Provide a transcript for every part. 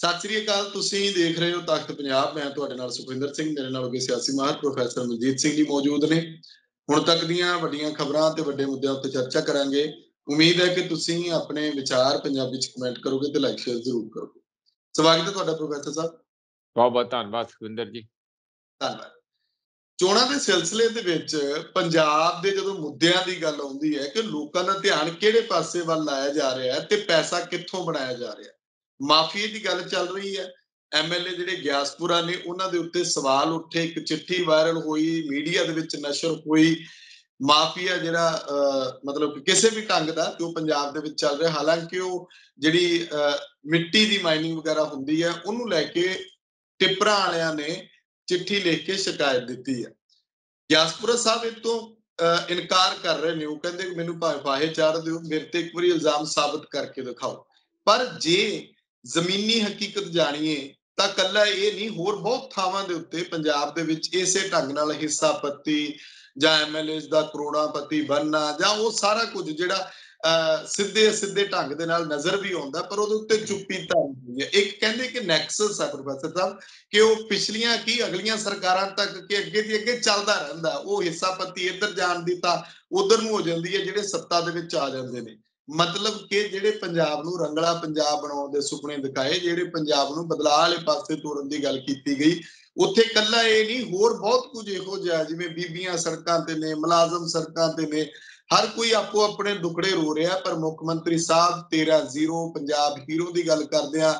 ਸਤਿ ਸ੍ਰੀ ਅਕਾਲ ਤੁਸੀਂ ਦੇਖ ਰਹੇ ਹੋ ਤਖਤ ਪੰਜਾਬ ਮੈਂ ਤੁਹਾਡੇ ਨਾਲ ਸੁਖਵਿੰਦਰ ਸਿੰਘ ਮੇਰੇ ਨਾਲ ਹੋਗੇ ਸਿਆਸੀ ਮਾਹਰ ਪ੍ਰੋਫੈਸਰ ਮਨਜੀਤ ਸਿੰਘ ਜੀ ਮੌਜੂਦ ਨੇ ਹੁਣ ਤੱਕ ਦੀਆਂ ਵੱਡੀਆਂ ਖਬਰਾਂ ਤੇ ਵੱਡੇ ਮੁੱਦਿਆਂ ਉੱਤੇ ਚਰਚਾ ਕਰਾਂਗੇ ਉਮੀਦ ਹੈ ਕਿ ਤੁਸੀਂ ਆਪਣੇ ਵਿਚਾਰ ਪੰਜਾਬੀ ਚ ਕਮੈਂਟ ਕਰੋਗੇ ਤੇ ਲਾਈਕ ਸ਼ੇਅਰ ਜ਼ਰੂਰ ਕਰੋਗੇ ਸਵਾਗਤ ਹੈ ਤੁਹਾਡਾ ਪ੍ਰੋਫੈਸਰ ਸਾਹਿਬ ਬਹੁਤ ਬਹੁਤ ਧੰਨਵਾਦ ਸੁਖਵਿੰਦਰ ਜੀ ਧੰਨਵਾਦ ਚੋਣਾਂ ਦੇ ਸਿਲਸਿਲੇ ਦੇ ਵਿੱਚ ਪੰਜਾਬ ਦੇ ਜਦੋਂ ਮੁੱਦਿਆਂ ਦੀ ਗੱਲ ਆਉਂਦੀ ਹੈ ਕਿ ਲੋਕਾਂ ਦਾ ਧਿਆਨ ਕਿਹੜੇ ਪਾਸੇ ਵੱਲ ਲਾਇਆ ਜਾ ਰਿਹਾ ਹੈ ਤੇ ਪੈਸਾ ਕਿੱਥੋਂ ਬਣਾਇਆ ਜਾ ਰਿਹਾ ਹੈ ਮਾਫੀਏ ਦੀ ਗੱਲ ਚੱਲ ਰਹੀ ਹੈ ਐਮਐਲਏ ਜਿਹੜੇ ਗਿਆਸਪੁਰਾ ਨੇ ਉਹਨਾਂ ਦੇ ਉੱਤੇ ਸਵਾਲ ਉੱਠੇ ਇੱਕ ਚਿੱਠੀ ਵਾਇਰਲ ਹੋਈ ਮੀਡੀਆ ਦੇ ਵਿੱਚ ਨਸ਼ਰ ਹੋਈ ਮਾਫੀਆ ਜਿਹੜਾ ਮਤਲਬ ਕਿ ਕਿਸੇ ਵੀ ਢੰਗ ਦਾ ਜੋ ਪੰਜਾਬ ਦੇ ਵਿੱਚ ਚੱਲ ਰਿਹਾ ਹਾਲਾਂਕਿ ਉਹ ਜਿਹੜੀ ਮਿੱਟੀ ਦੀ ਮਾਈਨਿੰਗ ਵਗੈਰਾ ਹੁੰਦੀ ਹੈ ਉਹਨੂੰ ਲੈ ਕੇ ਟਿਪਰਾ ਵਾਲਿਆਂ ਨੇ ਚਿੱਠੀ ਲਿਖ ਕੇ ਸ਼ਿਕਾਇਤ ਦਿੱਤੀ ਹੈ ਗਿਆਸਪੁਰਾ ਸਾਹਿਬ ਇਹ ਤੋਂ ਇਨਕਾਰ ਕਰ ਰਹੇ ਨੇ ਉਹ ਕਹਿੰਦੇ ਮੈਨੂੰ ਭਾਵੇਂ ਫਾਹੇ ਚਾੜ ਦਿਓ ਮੇਰੇ ਤੇ ਇੱਕ ਵਾਰੀ ਇਲਜ਼ਾਮ ਸਾਬਤ ਕਰਕੇ ਦਿਖਾਓ ਪਰ ਜੇ ਜ਼ਮੀਨੀ ਹਕੀਕਤ ਜਾਣੀਏ ਤਾਂ ਕੱਲਾ ਇਹ ਨਹੀਂ ਹੋਰ ਬਹੁਤ ਥਾਵਾਂ ਦੇ ਉੱਤੇ ਪੰਜਾਬ ਦੇ ਵਿੱਚ ਇਸੇ ਢੰਗ ਨਾਲ ਹਿੱਸਾਪਤੀ ਜਾਂ ਐਮਐਲਏਸ ਦਾ ਕਰੋੜਾਪਤੀ ਬੰਨਾ ਜਾਂ ਉਹ ਸਾਰਾ ਕੁਝ ਜਿਹੜਾ ਸਿੱਧੇ ਸਿੱਧੇ ਢੰਗ ਦੇ ਨਾਲ ਨਜ਼ਰ ਵੀ ਆਉਂਦਾ ਪਰ ਉਹਦੇ ਉੱਤੇ ਚੁੱਪੀ ਧਾਰੀ ਹੈ ਇੱਕ ਕਹਿੰਦੇ ਕਿ ਨੈਕਸਸ ਹੈ ਪ੍ਰੋਫੈਸਰ ਸਾਹਿਬ ਕਿ ਉਹ ਪਿਛਲੀਆਂ ਕੀ ਅਗਲੀਆਂ ਸਰਕਾਰਾਂ ਤੱਕ ਕਿ ਅੱਗੇ ਦੀ ਅੱਗੇ ਚੱਲਦਾ ਰਹਿੰਦਾ ਉਹ ਹਿੱਸਾਪਤੀ ਇੱਧਰ ਜਾਣ ਦੀ ਤਾਂ ਉਧਰ ਨੂੰ ਹੋ ਜਾਂਦੀ ਹੈ ਜਿਹੜੇ ਸੱਤਾ ਦੇ ਵਿੱਚ ਆ ਜਾਂਦੇ ਨੇ ਮਤਲਬ ਕਿ ਜਿਹੜੇ ਪੰਜਾਬ ਨੂੰ ਰੰਗਲਾ ਪੰਜਾਬ ਬਣਾਉਣ ਦੇ ਸੁਪਨੇ ਦਿਖਾਏ ਜਿਹੜੇ ਪੰਜਾਬ ਨੂੰ ਬਦਲਾਅ ਵਾਲੇ ਪਾਸੇ ਤੋਰਨ ਦੀ ਗੱਲ ਕੀਤੀ ਗਈ ਉੱਥੇ ਕੱਲਾ ਇਹ ਨਹੀਂ ਹੋਰ ਬਹੁਤ ਕੁਝ ਇਹੋ ਜਿਹਾ ਜਿਵੇਂ ਬੀਬੀਆਂ ਸੜਕਾਂ ਤੇ ਨੇ ਮਲਾਜ਼ਮ ਸੜਕਾਂ ਤੇ ਨੇ ਹਰ ਕੋਈ ਆਪੋ ਆਪਣੇ ਦੁਖੜੇ ਰੋ ਰਿਹਾ ਪਰ ਮੁੱਖ ਮੰਤਰੀ ਸਾਹਿਬ 13-0 ਪੰਜਾਬ ਹੀਰੋ ਦੀ ਗੱਲ ਕਰਦੇ ਆ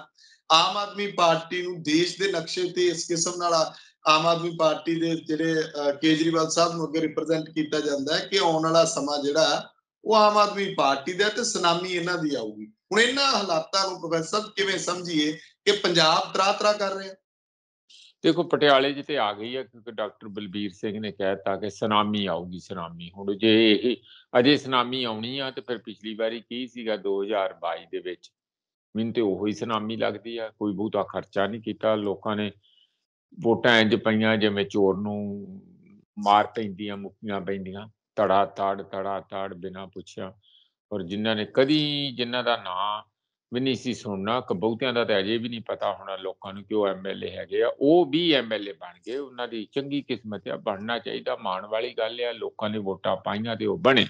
ਆਮ ਆਦਮੀ ਪਾਰਟੀ ਨੂੰ ਦੇਸ਼ ਦੇ ਨਕਸ਼ੇ ਤੇ ਇਸ ਕਿਸਮ ਨਾਲ ਆਮ ਆਦਮੀ ਪਾਰਟੀ ਦੇ ਜਿਹੜੇ ਕੇਜਰੀਵਾਲ ਸਾਹਿਬ ਨੂੰ ਅੱਗੇ ਰਿਪਰੈਜ਼ੈਂਟ ਕੀਤਾ ਜਾਂਦਾ ਹੈ ਕਿ ਆਉਣ ਵਾਲਾ ਸਮਾਂ ਜਿਹੜਾ ਉਹ ਆਮ ਆਦਮੀ ਪਾਰਟੀ ਦਾ ਤੇ ਸੁਨਾਮੀ ਇਹਨਾਂ ਦੀ ਆਊਗੀ ਹੁਣ ਇਹਨਾਂ ਹਾਲਾਤਾਂ ਨੂੰ ਪ੍ਰੋਫੈਸਰ ਕਿਵੇਂ ਸਮਝੀਏ ਕਿ ਪੰਜਾਬ ਤਰਾ-ਤਰਾ ਕਰ ਰਿਹਾ ਦੇਖੋ ਪਟਿਆਲੇ ਜਿੱਤੇ ਆ ਗਈ ਹੈ ਕਿਉਂਕਿ ਡਾਕਟਰ ਬਲਬੀਰ ਸਿੰਘ ਨੇ ਕਹਿਤਾ ਕਿ ਸੁਨਾਮੀ ਆਊਗੀ ਸੁਨਾਮੀ ਹੁਣ ਜੇ ਇਹ ਅਜੇ ਸੁਨਾਮੀ ਆਉਣੀ ਆ ਤੇ ਫਿਰ ਪਿਛਲੀ ਵਾਰੀ ਕੀ ਸੀਗਾ 2022 ਦੇ ਵਿੱਚ ਮੈਨੂੰ ਤੇ ਉਹੀ ਸੁਨਾਮੀ ਲੱਗਦੀ ਆ ਕੋਈ ਬਹੁਤਾ ਖਰਚਾ ਨਹੀਂ ਕੀਤਾ ਲੋਕਾਂ ਨੇ ਵੋਟਾਂ ਇੰਜ ਪਈਆਂ ਜਿਵੇਂ ਚੋਰ ਨੂੰ ਮਾਰ ਪੈਂਦੀਆਂ ਮੁੱਕੀਆਂ ਪੈਂਦੀਆਂ ਤੜਾ ਧੜ ਤੜਾ ਧੜ ਬਿਨਾ ਪੁੱਛਿਆ ਔਰ ਜਿਨ੍ਹਾਂ ਨੇ ਕਦੀ ਜਿਨ੍ਹਾਂ ਦਾ ਨਾਂ ਵੀ ਨਹੀਂ ਸੀ ਸੁਣਨਾ ਕਬੂਤਿਆਂ ਦਾ ਤਾਂ ਅਜੇ ਵੀ ਨਹੀਂ ਪਤਾ ਹੋਣਾ ਲੋਕਾਂ ਨੂੰ ਕਿ ਉਹ ਐਮਐਲਏ ਹੈਗੇ ਆ ਉਹ ਵੀ ਐਮਐਲਏ ਬਣ ਗਏ ਉਹਨਾਂ ਦੀ ਚੰਗੀ ਕਿਸਮਤ ਆ ਬਣਨਾ ਚਾਹੀਦਾ ਮਾਣ ਵਾਲੀ ਗੱਲ ਆ ਲੋਕਾਂ ਨੇ ਵੋਟਾਂ ਪਾਈਆਂ ਤੇ ਉਹ ਬਣੇ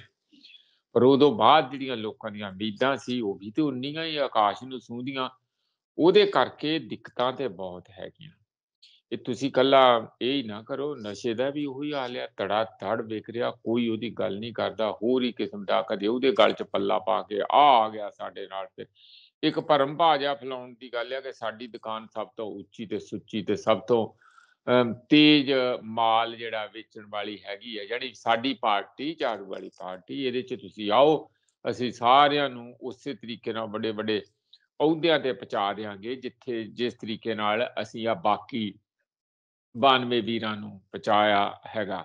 ਪਰ ਉਦੋਂ ਬਾਅਦ ਜਿਹੜੀਆਂ ਲੋਕਾਂ ਦੀਆਂ ਉਮੀਦਾਂ ਸੀ ਉਹ ਵੀ ਤੇ ਉਨੀਆਂ ਹੀ ਆਕਾਸ਼ ਨੂੰ ਸੂੰਦੀਆਂ ਉਹਦੇ ਕਰਕੇ ਦਿੱਕਤਾਂ ਤੇ ਬਹੁਤ ਹੈਗੀਆਂ ਇਹ ਤੁਸੀਂ ਕੱਲਾ ਇਹ ਹੀ ਨਾ ਕਰੋ ਨਸ਼ੇ ਦਾ ਵੀ ਉਹੀ ਹਾਲ ਆ ਤੜਾ ਧੜ ਵੇਖ ਰਿਹਾ ਕੋਈ ਉਹਦੀ ਗੱਲ ਨਹੀਂ ਕਰਦਾ ਹੋਰ ਹੀ ਕਿਸਮ ਦਾ ਕਦੇ ਉਹਦੇ ਗਲ 'ਚ ਪੱਲਾ ਪਾ ਕੇ ਆ ਆ ਗਿਆ ਸਾਡੇ ਨਾਲ ਤੇ ਇੱਕ ਭਰਮ ਭਾਜਾ ਫਲਾਉਣ ਦੀ ਗੱਲ ਆ ਕਿ ਸਾਡੀ ਦੁਕਾਨ ਸਭ ਤੋਂ ਉੱਚੀ ਤੇ ਸੁੱਚੀ ਤੇ ਸਭ ਤੋਂ ਤੇਜ ਮਾਲ ਜਿਹੜਾ ਵੇਚਣ ਵਾਲੀ ਹੈਗੀ ਹੈ ਜਿਹੜੀ ਸਾਡੀ ਪਾਰਟੀ ਝਾੜੂ ਵਾਲੀ ਪਾਰਟੀ ਇਹਦੇ 'ਚ ਤੁਸੀਂ ਆਓ ਅਸੀਂ ਸਾਰਿਆਂ ਨੂੰ ਉਸੇ ਤਰੀਕੇ ਨਾਲ ਵੱਡੇ ਵੱਡੇ ਅਹੁਦਿਆਂ ਤੇ ਪਹੁੰਚਾ ਦੇਾਂਗੇ ਜਿੱਥੇ ਜਿਸ ਤਰੀਕੇ ਨਾਲ ਅਸੀਂ ਆ ਬਾਕੀ 92 ਵੀਰਾਂ ਨੂੰ ਪਚਾਇਆ ਹੈਗਾ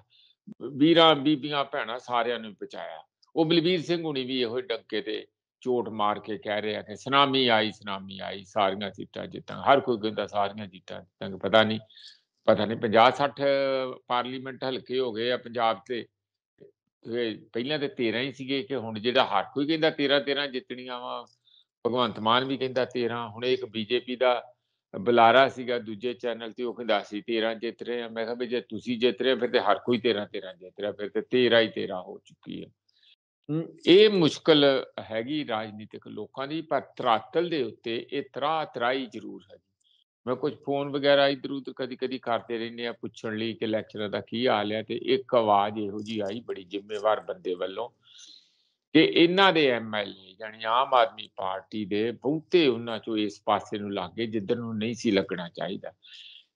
ਵੀਰਾਂ ਬੀਬੀਆਂ ਭੈਣਾਂ ਸਾਰਿਆਂ ਨੂੰ ਪਚਾਇਆ ਉਹ ਬਲਵੀਰ ਸਿੰਘ ਹੁਣੀ ਵੀ ਇਹੋ ਡੱਕੇ ਤੇ ਚੋਟ ਮਾਰ ਕੇ ਕਹਿ ਰਿਹਾ ਕਿ ਸੁਨਾਮੀ ਆਈ ਸੁਨਾਮੀ ਆਈ ਸਾਰੀਆਂ ਜਿੱਤਾਂ ਜਿੱਤਾਂ ਹਰ ਕੋਈ ਕਹਿੰਦਾ ਸਾਰੀਆਂ ਜਿੱਤਾਂ ਤੰਗ ਪਤਾ ਨਹੀਂ ਪਤਾ ਨਹੀਂ 50 60 ਪਾਰਲੀਮੈਂਟ ਹਲਕੇ ਹੋ ਗਏ ਆ ਪੰਜਾਬ ਤੇ ਪਹਿਲਾਂ ਤੇ 13 ਹੀ ਸੀਗੇ ਕਿ ਹੁਣ ਜਿਹੜਾ ਹਰ ਕੋਈ ਕਹਿੰਦਾ 13 13 ਜਿੱਤਣੀਆਂ ਵਾ ਭਗਵੰਤ ਮਾਨ ਵੀ ਕਹਿੰਦਾ 13 ਹੁਣ ਇੱਕ ਬੀਜੇਪੀ ਦਾ ਬਲਾਰਾ ਸੀਗਾ ਦੂਜੇ ਚੈਨਲ ਤੇ ਉਹ ਕਹਿੰਦਾ ਸੀ 13 ਜਿੱਤ ਰਹੇ ਆ ਮੈਂ ਕਿਹਾ ਵੀ ਜੇ ਤੁਸੀਂ ਜਿੱਤ ਰਹੇ ਫਿਰ ਤੇ ਹਰ ਕੋਈ 13 13 ਜਿੱਤ ਰਿਹਾ ਫਿਰ ਤੇ 13 ਹੀ 13 ਹੋ ਚੁੱਕੀ ਹੈ ਇਹ ਮੁਸ਼ਕਲ ਹੈਗੀ ਰਾਜਨੀਤਿਕ ਲੋਕਾਂ ਦੀ ਪਰ ਤਰਾਤਲ ਦੇ ਉੱਤੇ ਇਹ ਤਰਾ ਤਰਾਈ ਜ਼ਰੂਰ ਹੈ ਮੈਂ ਕੁਝ ਫੋਨ ਵਗੈਰਾ ਇਧਰ ਉਧਰ ਕਦੀ ਕਦੀ ਕਰਦੇ ਰਹਿੰਦੇ ਆ ਪੁੱਛਣ ਲਈ ਕਿ ਲੈਕਚਰ ਦਾ ਕੀ ਹਾਲ ਹੈ ਤੇ ਇੱਕ ਆਵਾਜ਼ ਇਹੋ ਜੀ ਆਈ ਬੜੀ ਜ਼ਿੰਮੇਵਾਰ ਬੰਦੇ ਵੱਲੋਂ ਕਿ ਇਹਨਾਂ ਦੇ ਐਮਐਲਏ ਜਾਨੀ ਆਮ ਆਦਮੀ ਪਾਰਟੀ ਦੇ ਬਹੁਤੇ ਉਹਨਾਂ ਚੋਂ ਇਸ ਪਾਸੇ ਨੂੰ ਲੱਗੇ ਜਿੱਧਰ ਨੂੰ ਨਹੀਂ ਸੀ ਲੱਗਣਾ ਚਾਹੀਦਾ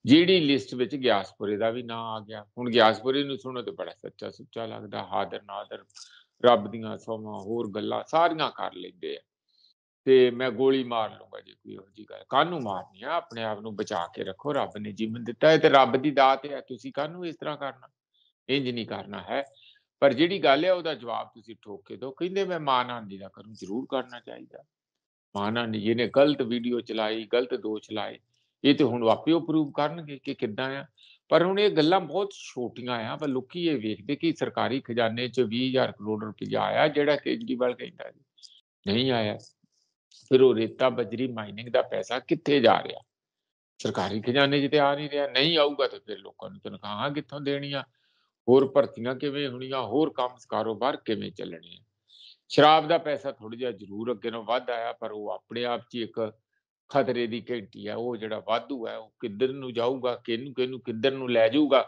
ਜਿਹੜੀ ਲਿਸਟ ਵਿੱਚ ਗਿਆਸਪੁਰੇ ਦਾ ਵੀ ਨਾਂ ਆ ਗਿਆ ਹੁਣ ਗਿਆਸਪੁਰੇ ਨੂੰ ਸੁਣੋ ਤੇ ਬੜਾ ਸੱਚਾ ਸੁੱਚਾ ਲੱਗਦਾ ਹਾਦਰ ਨਾਦਰ ਰੱਬ ਦੀਆਂ ਸੋਮਾ ਹੋਰ ਗੱਲਾਂ ਸਾਰੀਆਂ ਕਰ ਲੈਂਦੇ ਆ ਤੇ ਮੈਂ ਗੋਲੀ ਮਾਰ ਲੂੰਗਾ ਜੇ ਕੋਈ ਉਹ ਜੀ ਗੱਲ ਕਾਨੂੰ ਮਾਰਨੀ ਆ ਆਪਣੇ ਆਪ ਨੂੰ ਬਚਾ ਕੇ ਰੱਖੋ ਰੱਬ ਨੇ ਜੀਵਨ ਦਿੱਤਾ ਹੈ ਤੇ ਰੱਬ ਦੀ ਦਾਤ ਹੈ ਤੁਸੀਂ ਕਾਨੂੰ ਇਸ ਤਰ੍ਹਾਂ ਕਰਨਾ ਇੰਜ ਨਹੀਂ ਕਰਨਾ ਹੈ ਪਰ ਜਿਹੜੀ ਗੱਲ ਹੈ ਉਹਦਾ ਜਵਾਬ ਤੁਸੀਂ ਠੋਕ ਕੇ ਦਿਓ ਕਹਿੰਦੇ ਮੈਂ ਮਾਨ ਹਾਨੀ ਦਾ ਕਰੂੰ ਜ਼ਰੂਰ ਕਰਨਾ ਚਾਹੀਦਾ ਮਾਨ ਹਾਨੀ ਇਹਨੇ ਗਲਤ ਵੀਡੀਓ ਚਲਾਈ ਗਲਤ ਦੋਸ਼ ਲਾਏ ਇਹ ਤੇ ਹੁਣ ਵਾਪੇ ਉਹ ਪ੍ਰੂਵ ਕਰਨਗੇ ਕਿ ਕਿੱਦਾਂ ਆ ਪਰ ਹੁਣ ਇਹ ਗੱਲਾਂ ਬਹੁਤ ਛੋਟੀਆਂ ਆ ਪਰ ਲੋਕੀ ਇਹ ਵੇਖਦੇ ਕਿ ਸਰਕਾਰੀ ਖਜ਼ਾਨੇ 'ਚ 20000 ਕਰੋੜ ਰੁਪਏ ਆਇਆ ਜਿਹੜਾ ਕੇਜਰੀਵਾਲ ਕਹਿੰਦਾ ਨਹੀਂ ਆਇਆ ਫਿਰ ਉਹ ਰੇਤਾ ਬਜਰੀ ਮਾਈਨਿੰਗ ਦਾ ਪੈਸਾ ਕਿੱਥੇ ਜਾ ਰਿਹਾ ਸਰਕਾਰੀ ਖਜ਼ਾਨੇ 'ਚ ਤੇ ਆ ਨਹੀਂ ਰਿਹਾ ਨਹੀਂ ਆਊਗਾ ਤਾਂ ਫਿਰ ਲੋਕਾਂ ਨੂੰ ਤਨਖਾਹਾਂ ਕਿੱਥੋਂ ਦੇਣੀਆਂ ਹੋਰ ਭਰਤੀਆਂ ਕਿਵੇਂ ਹੋਣੀਆਂ ਹੋਰ ਕੰਮ ਕਾਰੋਬਾਰ ਕਿਵੇਂ ਚੱਲਣੇ ਸ਼ਰਾਬ ਦਾ ਪੈਸਾ ਥੋੜਾ ਜਿਹਾ ਜ਼ਰੂਰ ਅੱਗੇ ਨੂੰ ਵੱਧ ਆਇਆ ਪਰ ਉਹ ਆਪਣੇ ਆਪ 'ਚ ਇੱਕ ਖਤਰੇ ਦੀ ਘੰਟੀ ਆ ਉਹ ਜਿਹੜਾ ਵਾਧੂ ਹੈ ਉਹ ਕਿੱਧਰ ਨੂੰ ਜਾਊਗਾ ਕਿਹਨੂੰ ਕਿਹਨੂੰ ਕਿੱਧਰ ਨੂੰ ਲੈ ਜਾਊਗਾ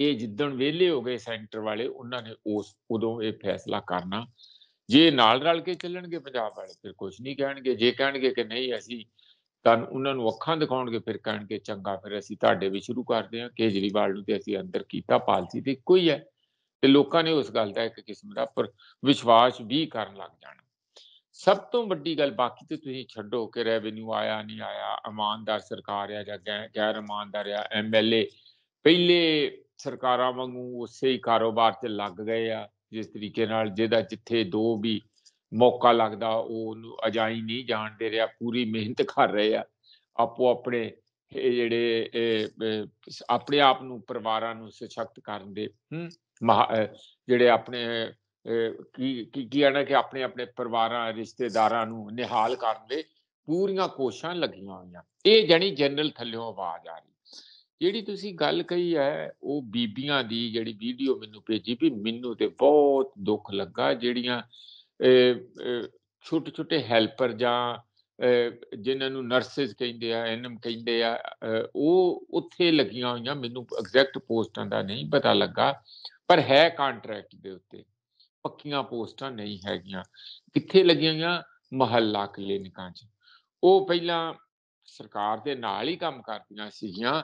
ਇਹ ਜਿੱਦਣ ਵਿਹਲੇ ਹੋ ਗਏ ਸੈਂਟਰ ਵਾਲੇ ਉਹਨਾਂ ਨੇ ਉਸ ਉਦੋਂ ਇਹ ਫੈਸਲਾ ਕਰਨਾ ਜੇ ਨਾਲ ਰਲ ਕੇ ਚੱਲਣਗੇ ਪੰਜਾਬ ਵਾਲੇ ਫਿਰ ਕੁਝ ਨਹੀਂ ਕਹਿਣਗੇ ਜੇ ਕਹਿਣਗੇ ਕਿ ਨਹੀਂ ਅਸੀਂ ਤਾਂ ਉਹਨਾਂ ਨੂੰ ਅੱਖਾਂ ਦਿਖਾਉਣਗੇ ਫਿਰ ਕਹਿਣਗੇ ਚੰਗਾ ਫਿਰ ਅਸੀਂ ਤੁਹਾਡੇ ਵੀ ਸ਼ੁਰੂ ਕਰਦੇ ਹਾਂ ਕੇਜਰੀਵਾਲ ਨੂੰ ਤੇ ਅਸੀਂ ਅੰਦਰ ਕੀਤਾ ਪਾਲਸੀ ਤੇ ਕੋਈ ਹੈ ਤੇ ਲੋਕਾਂ ਨੇ ਉਸ ਗੱਲ ਦਾ ਇੱਕ ਕਿਸਮ ਦਾ ਪਰ ਵਿਸ਼ਵਾਸ ਵੀ ਕਰਨ ਲੱਗ ਜਾਣਾ ਸਭ ਤੋਂ ਵੱਡੀ ਗੱਲ ਬਾਕੀ ਤੇ ਤੁਸੀਂ ਛੱਡੋ ਕਿ ਰੈਵਨਿਊ ਆਇਆ ਨਹੀਂ ਆਇਆ ਇਮਾਨਦਾਰ ਸਰਕਾਰ ਆ ਜਾਂ ਗੈਰ ਇਮਾਨਦਾਰ ਆ ਐਮਐਲਏ ਪਹਿਲੇ ਸਰਕਾਰਾਂ ਵਾਂਗੂ ਉਸੇ ਹੀ ਕਾਰੋਬਾਰ ਤੇ ਲੱਗ ਗਏ ਆ ਜਿਸ ਤਰੀਕੇ ਨਾਲ ਜਿਹਦਾ ਜਿੱਥੇ ਦੋ ਵੀ ਮੌਕਾ ਲੱਗਦਾ ਉਹ ਨੂੰ ਅਜਾਈ ਨਹੀਂ ਜਾਣਦੇ ਰਿਹਾ ਪੂਰੀ ਮਿਹਨਤ ਕਰ ਰਹੇ ਆ ਆਪੋ ਆਪਣੇ ਜਿਹੜੇ ਆਪਣੇ ਆਪ ਨੂੰ ਪਰਿਵਾਰਾਂ ਨੂੰ ਸਸ਼ਕਤ ਕਰਨ ਦੇ ਜਿਹੜੇ ਆਪਣੇ ਕੀ ਕੀ ਕਹਿਣਾ ਕਿ ਆਪਣੇ ਆਪਣੇ ਪਰਿਵਾਰਾਂ ਰਿਸ਼ਤੇਦਾਰਾਂ ਨੂੰ ਨਿਹਾਲ ਕਰਨ ਦੇ ਪੂਰੀਆਂ ਕੋਸ਼ਾਂ ਲੱਗੀਆਂ ਹੋਈਆਂ ਇਹ ਜਣੀ ਜਨਰਲ ਥੱਲਿਓਂ ਆਵਾਜ਼ ਆ ਰਹੀ ਜਿਹੜੀ ਤੁਸੀਂ ਗੱਲ ਕਹੀ ਹੈ ਉਹ ਬੀਬੀਆਂ ਦੀ ਜਿਹੜੀ ਵੀਡੀਓ ਮੈਨੂੰ ਭੇਜੀ ਵੀ ਮੈਨੂੰ ਤੇ ਬਹੁਤ ਦੁੱਖ ਲੱਗਾ ਜਿਹੜੀਆਂ ਛੋਟੇ ਛੋਟੇ ਹੈਲਪਰ ਜਾਂ ਜਿਨ੍ਹਾਂ ਨੂੰ ਨਰਸਿਸ ਕਹਿੰਦੇ ਆ ਐਨਮ ਕਹਿੰਦੇ ਆ ਉਹ ਉੱਥੇ ਲੱਗੀਆਂ ਹੋਈਆਂ ਮੈਨੂੰ ਐਗਜ਼ੈਕਟ ਪੋਸਟਾਂ ਦਾ ਨਹੀਂ ਪਤਾ ਲੱਗਾ ਪਰ ਹੈ ਕੰਟਰੈਕਟ ਦੇ ਉੱਤੇ ਪੱਕੀਆਂ ਪੋਸਟਾਂ ਨਹੀਂ ਹੈਗੀਆਂ ਕਿੱਥੇ ਲੱਗੀਆਂ ਹੋਈਆਂ ਮਹੱਲਾ ਕਲੀਨਿਕਾਂ 'ਚ ਉਹ ਪਹਿਲਾਂ ਸਰਕਾਰ ਦੇ ਨਾਲ ਹੀ ਕੰਮ ਕਰਦੀਆਂ ਸੀਗੀਆਂ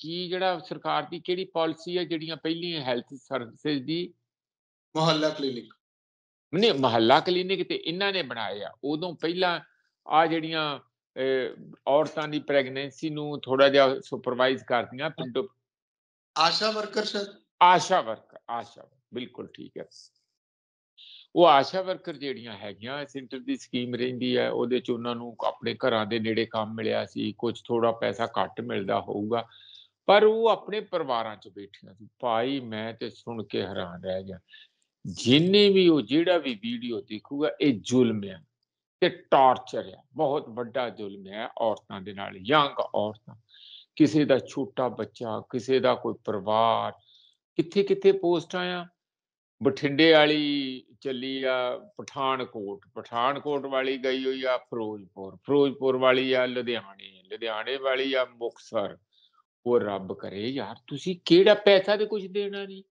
ਕੀ ਜਿਹੜਾ ਸਰਕਾਰ ਦੀ ਕਿਹੜੀ ਪਾਲਿਸੀ ਹੈ ਜਿਹੜੀਆਂ ਪਹਿਲੀਆਂ ਹੈਲਥ ਸਰਵਿਸਿਜ਼ ਦੀ ਮਹੱਲਾ ਕਲੀਨਿਕ ਨਹੀਂ ਮਹੱਲਾ ਕਲੀਨਿਕ ਤੇ ਇਹਨਾਂ ਨੇ ਬਣਾਇਆ ਉਦੋਂ ਪਹਿਲਾਂ ਆ ਜਿਹੜੀਆਂ ਔਰਤਾਂ ਦੀ ਪ੍ਰੈਗਨੈਂਸੀ ਨੂੰ ਥੋੜਾ ਜਿਹਾ ਸੁਪਰਵਾਈਜ਼ ਕਰਦੀਆਂ ਪਿੰਡੋ Asha worker sir Asha worker Asha ਬਿਲਕੁਲ ਠੀਕ ਹੈ ਉਹ ਆਸ਼ਾ ਵਰਕਰ ਜਿਹੜੀਆਂ ਹੈਗੀਆਂ ਸੈਂਟਰ ਦੀ ਸਕੀਮ ਰਹਿੰਦੀ ਹੈ ਉਹਦੇ ਚ ਉਹਨਾਂ ਨੂੰ ਆਪਣੇ ਘਰਾਂ ਦੇ ਨੇੜੇ ਕੰਮ ਮਿਲਿਆ ਸੀ ਕੁਝ ਥੋੜਾ ਪੈਸਾ ਘੱਟ ਮਿਲਦਾ ਹੋਊਗਾ ਪਰ ਉਹ ਆਪਣੇ ਪਰਿਵਾਰਾਂ 'ਚ ਬੈਠੀਆਂ ਸੀ ਭਾਈ ਮੈਂ ਤੇ ਸੁਣ ਕੇ ਹੈਰਾਨ ਰਹਿ ਗਿਆ ਜਿੰਨੇ ਵੀ ਉਹ ਜਿਹੜਾ ਵੀ ਵੀਡੀਓ ਦੇਖੂਗਾ ਇਹ ਜ਼ੁਲਮ ਹੈ ਤੇ ਟਾਰਚਰ ਹੈ ਬਹੁਤ ਵੱਡਾ ਜ਼ੁਲਮ ਹੈ ਔਰਤਾਂ ਦੇ ਨਾਲ ਯੰਗ ਔਰਤਾਂ ਕਿਸੇ ਦਾ ਛੋਟਾ ਬੱਚਾ ਕਿਸੇ ਦਾ ਕੋਈ ਪਰਿਵਾਰ ਕਿੱਥੇ ਕਿੱਥੇ ਪੋਸਟ ਆਇਆ ਬਠਿੰਡੇ ਵਾਲੀ ਚੱਲੀ ਆ ਪਠਾਨਕੋਟ ਪਠਾਨਕੋਟ ਵਾਲੀ ਗਈ ਹੋਈ ਆ ਫਿਰੋਜ਼ਪੁਰ ਫਿਰੋਜ਼ਪੁਰ ਵਾਲੀ ਆ ਲੁਧਿਆਣੇ ਲੁਧਿਆਣੇ ਵਾਲੀ ਆ ਮੁਕਸਰ ਉਹ ਰੱਬ ਕਰੇ ਯਾਰ ਤੁਸੀਂ ਕਿਹੜਾ ਪੈਸਾ ਤੇ ਕੁਝ ਦੇਣਾ ਨਹੀਂ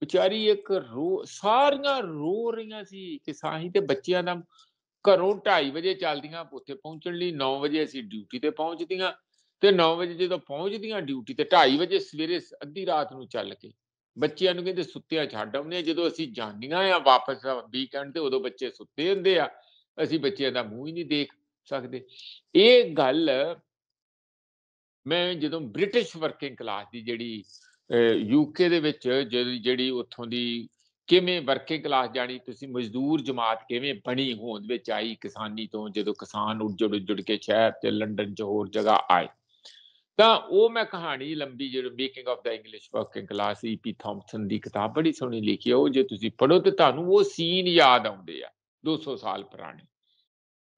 ਵਿਚਾਰੀ ਇੱਕ ਰੋ ਸਾਰੀਆਂ ਰੋ ਰਹੀਆਂ ਸੀ ਕਿ ਸਾਹੀ ਤੇ ਬੱਚਿਆਂ ਦਾ ਘਰੋਂ 2:30 ਵਜੇ ਚੱਲਦੀਆਂ ਉੱਥੇ ਪਹੁੰਚਣ ਲਈ 9 ਵਜੇ ਅਸੀਂ ਡਿਊਟੀ ਤੇ ਪਹੁੰਚਦੀਆਂ ਤੇ 9 ਵਜੇ ਜਦੋਂ ਪਹੁੰਚਦੀਆਂ ਡਿਊਟੀ ਤੇ 2:30 ਵਜੇ ਸਵੇਰੇ ਅੱਧੀ ਰਾਤ ਨੂੰ ਚੱਲ ਕੇ ਬੱਚਿਆਂ ਨੂੰ ਕਹਿੰਦੇ ਸੁੱਤਿਆਂ ਛੱਡ ਆਉਂਦੇ ਜਦੋਂ ਅਸੀਂ ਜਾਂਦੀਆਂ ਆ ਵਾਪਸ ਵੀਕਐਂਡ ਤੇ ਉਦੋਂ ਬੱਚੇ ਸੁੱਤੇ ਹੁੰਦੇ ਆ ਅਸੀਂ ਬੱਚਿਆਂ ਦਾ ਮੂੰਹ ਹੀ ਨਹੀਂ ਦੇਖ ਸਕਦੇ ਇਹ ਗੱਲ ਮੈਂ ਜਦੋਂ ਬ੍ਰਿਟਿਸ਼ ਵਰਕਿੰਗ ਕਲਾਸ ਦੀ ਜਿਹੜੀ ਯੂਕੇ ਦੇ ਵਿੱਚ ਜਿਹੜੀ ਉੱਥੋਂ ਦੀ ਕਿਵੇਂ ਵਰਕਿੰਗ ਕਲਾਸ ਜਾਣੀ ਤੁਸੀਂ ਮਜ਼ਦੂਰ ਜਮਾਤ ਕਿਵੇਂ ਬਣੀ ਹੋਂਦ ਵਿੱਚ ਆਈ ਕਿਸਾਨੀ ਤੋਂ ਜਦੋਂ ਕਿਸਾਨ ਉੱਜੜ ਉੱਜੜ ਕੇ ਸ਼ਹਿਰ ਤੇ ਲੰਡਨ ਚ ਹੋਰ ਜਗ੍ਹਾ ਆਏ ਤਾਂ ਉਹ ਮੈਂ ਕਹਾਣੀ ਲੰਬੀ ਜਿਹੜੀ making of the English working class EP Thomson ਦੀ ਕਿਤਾਬ ਬੜੀ ਸੋਹਣੀ ਲਿਖੀ ਹੈ ਉਹ ਜੇ ਤੁਸੀਂ ਪੜੋ ਤੇ ਤੁਹਾਨੂੰ ਉਹ ਸੀਨ ਯਾਦ ਆਉਂਦੇ ਆ 200 ਸਾਲ ਪੁਰਾਣੇ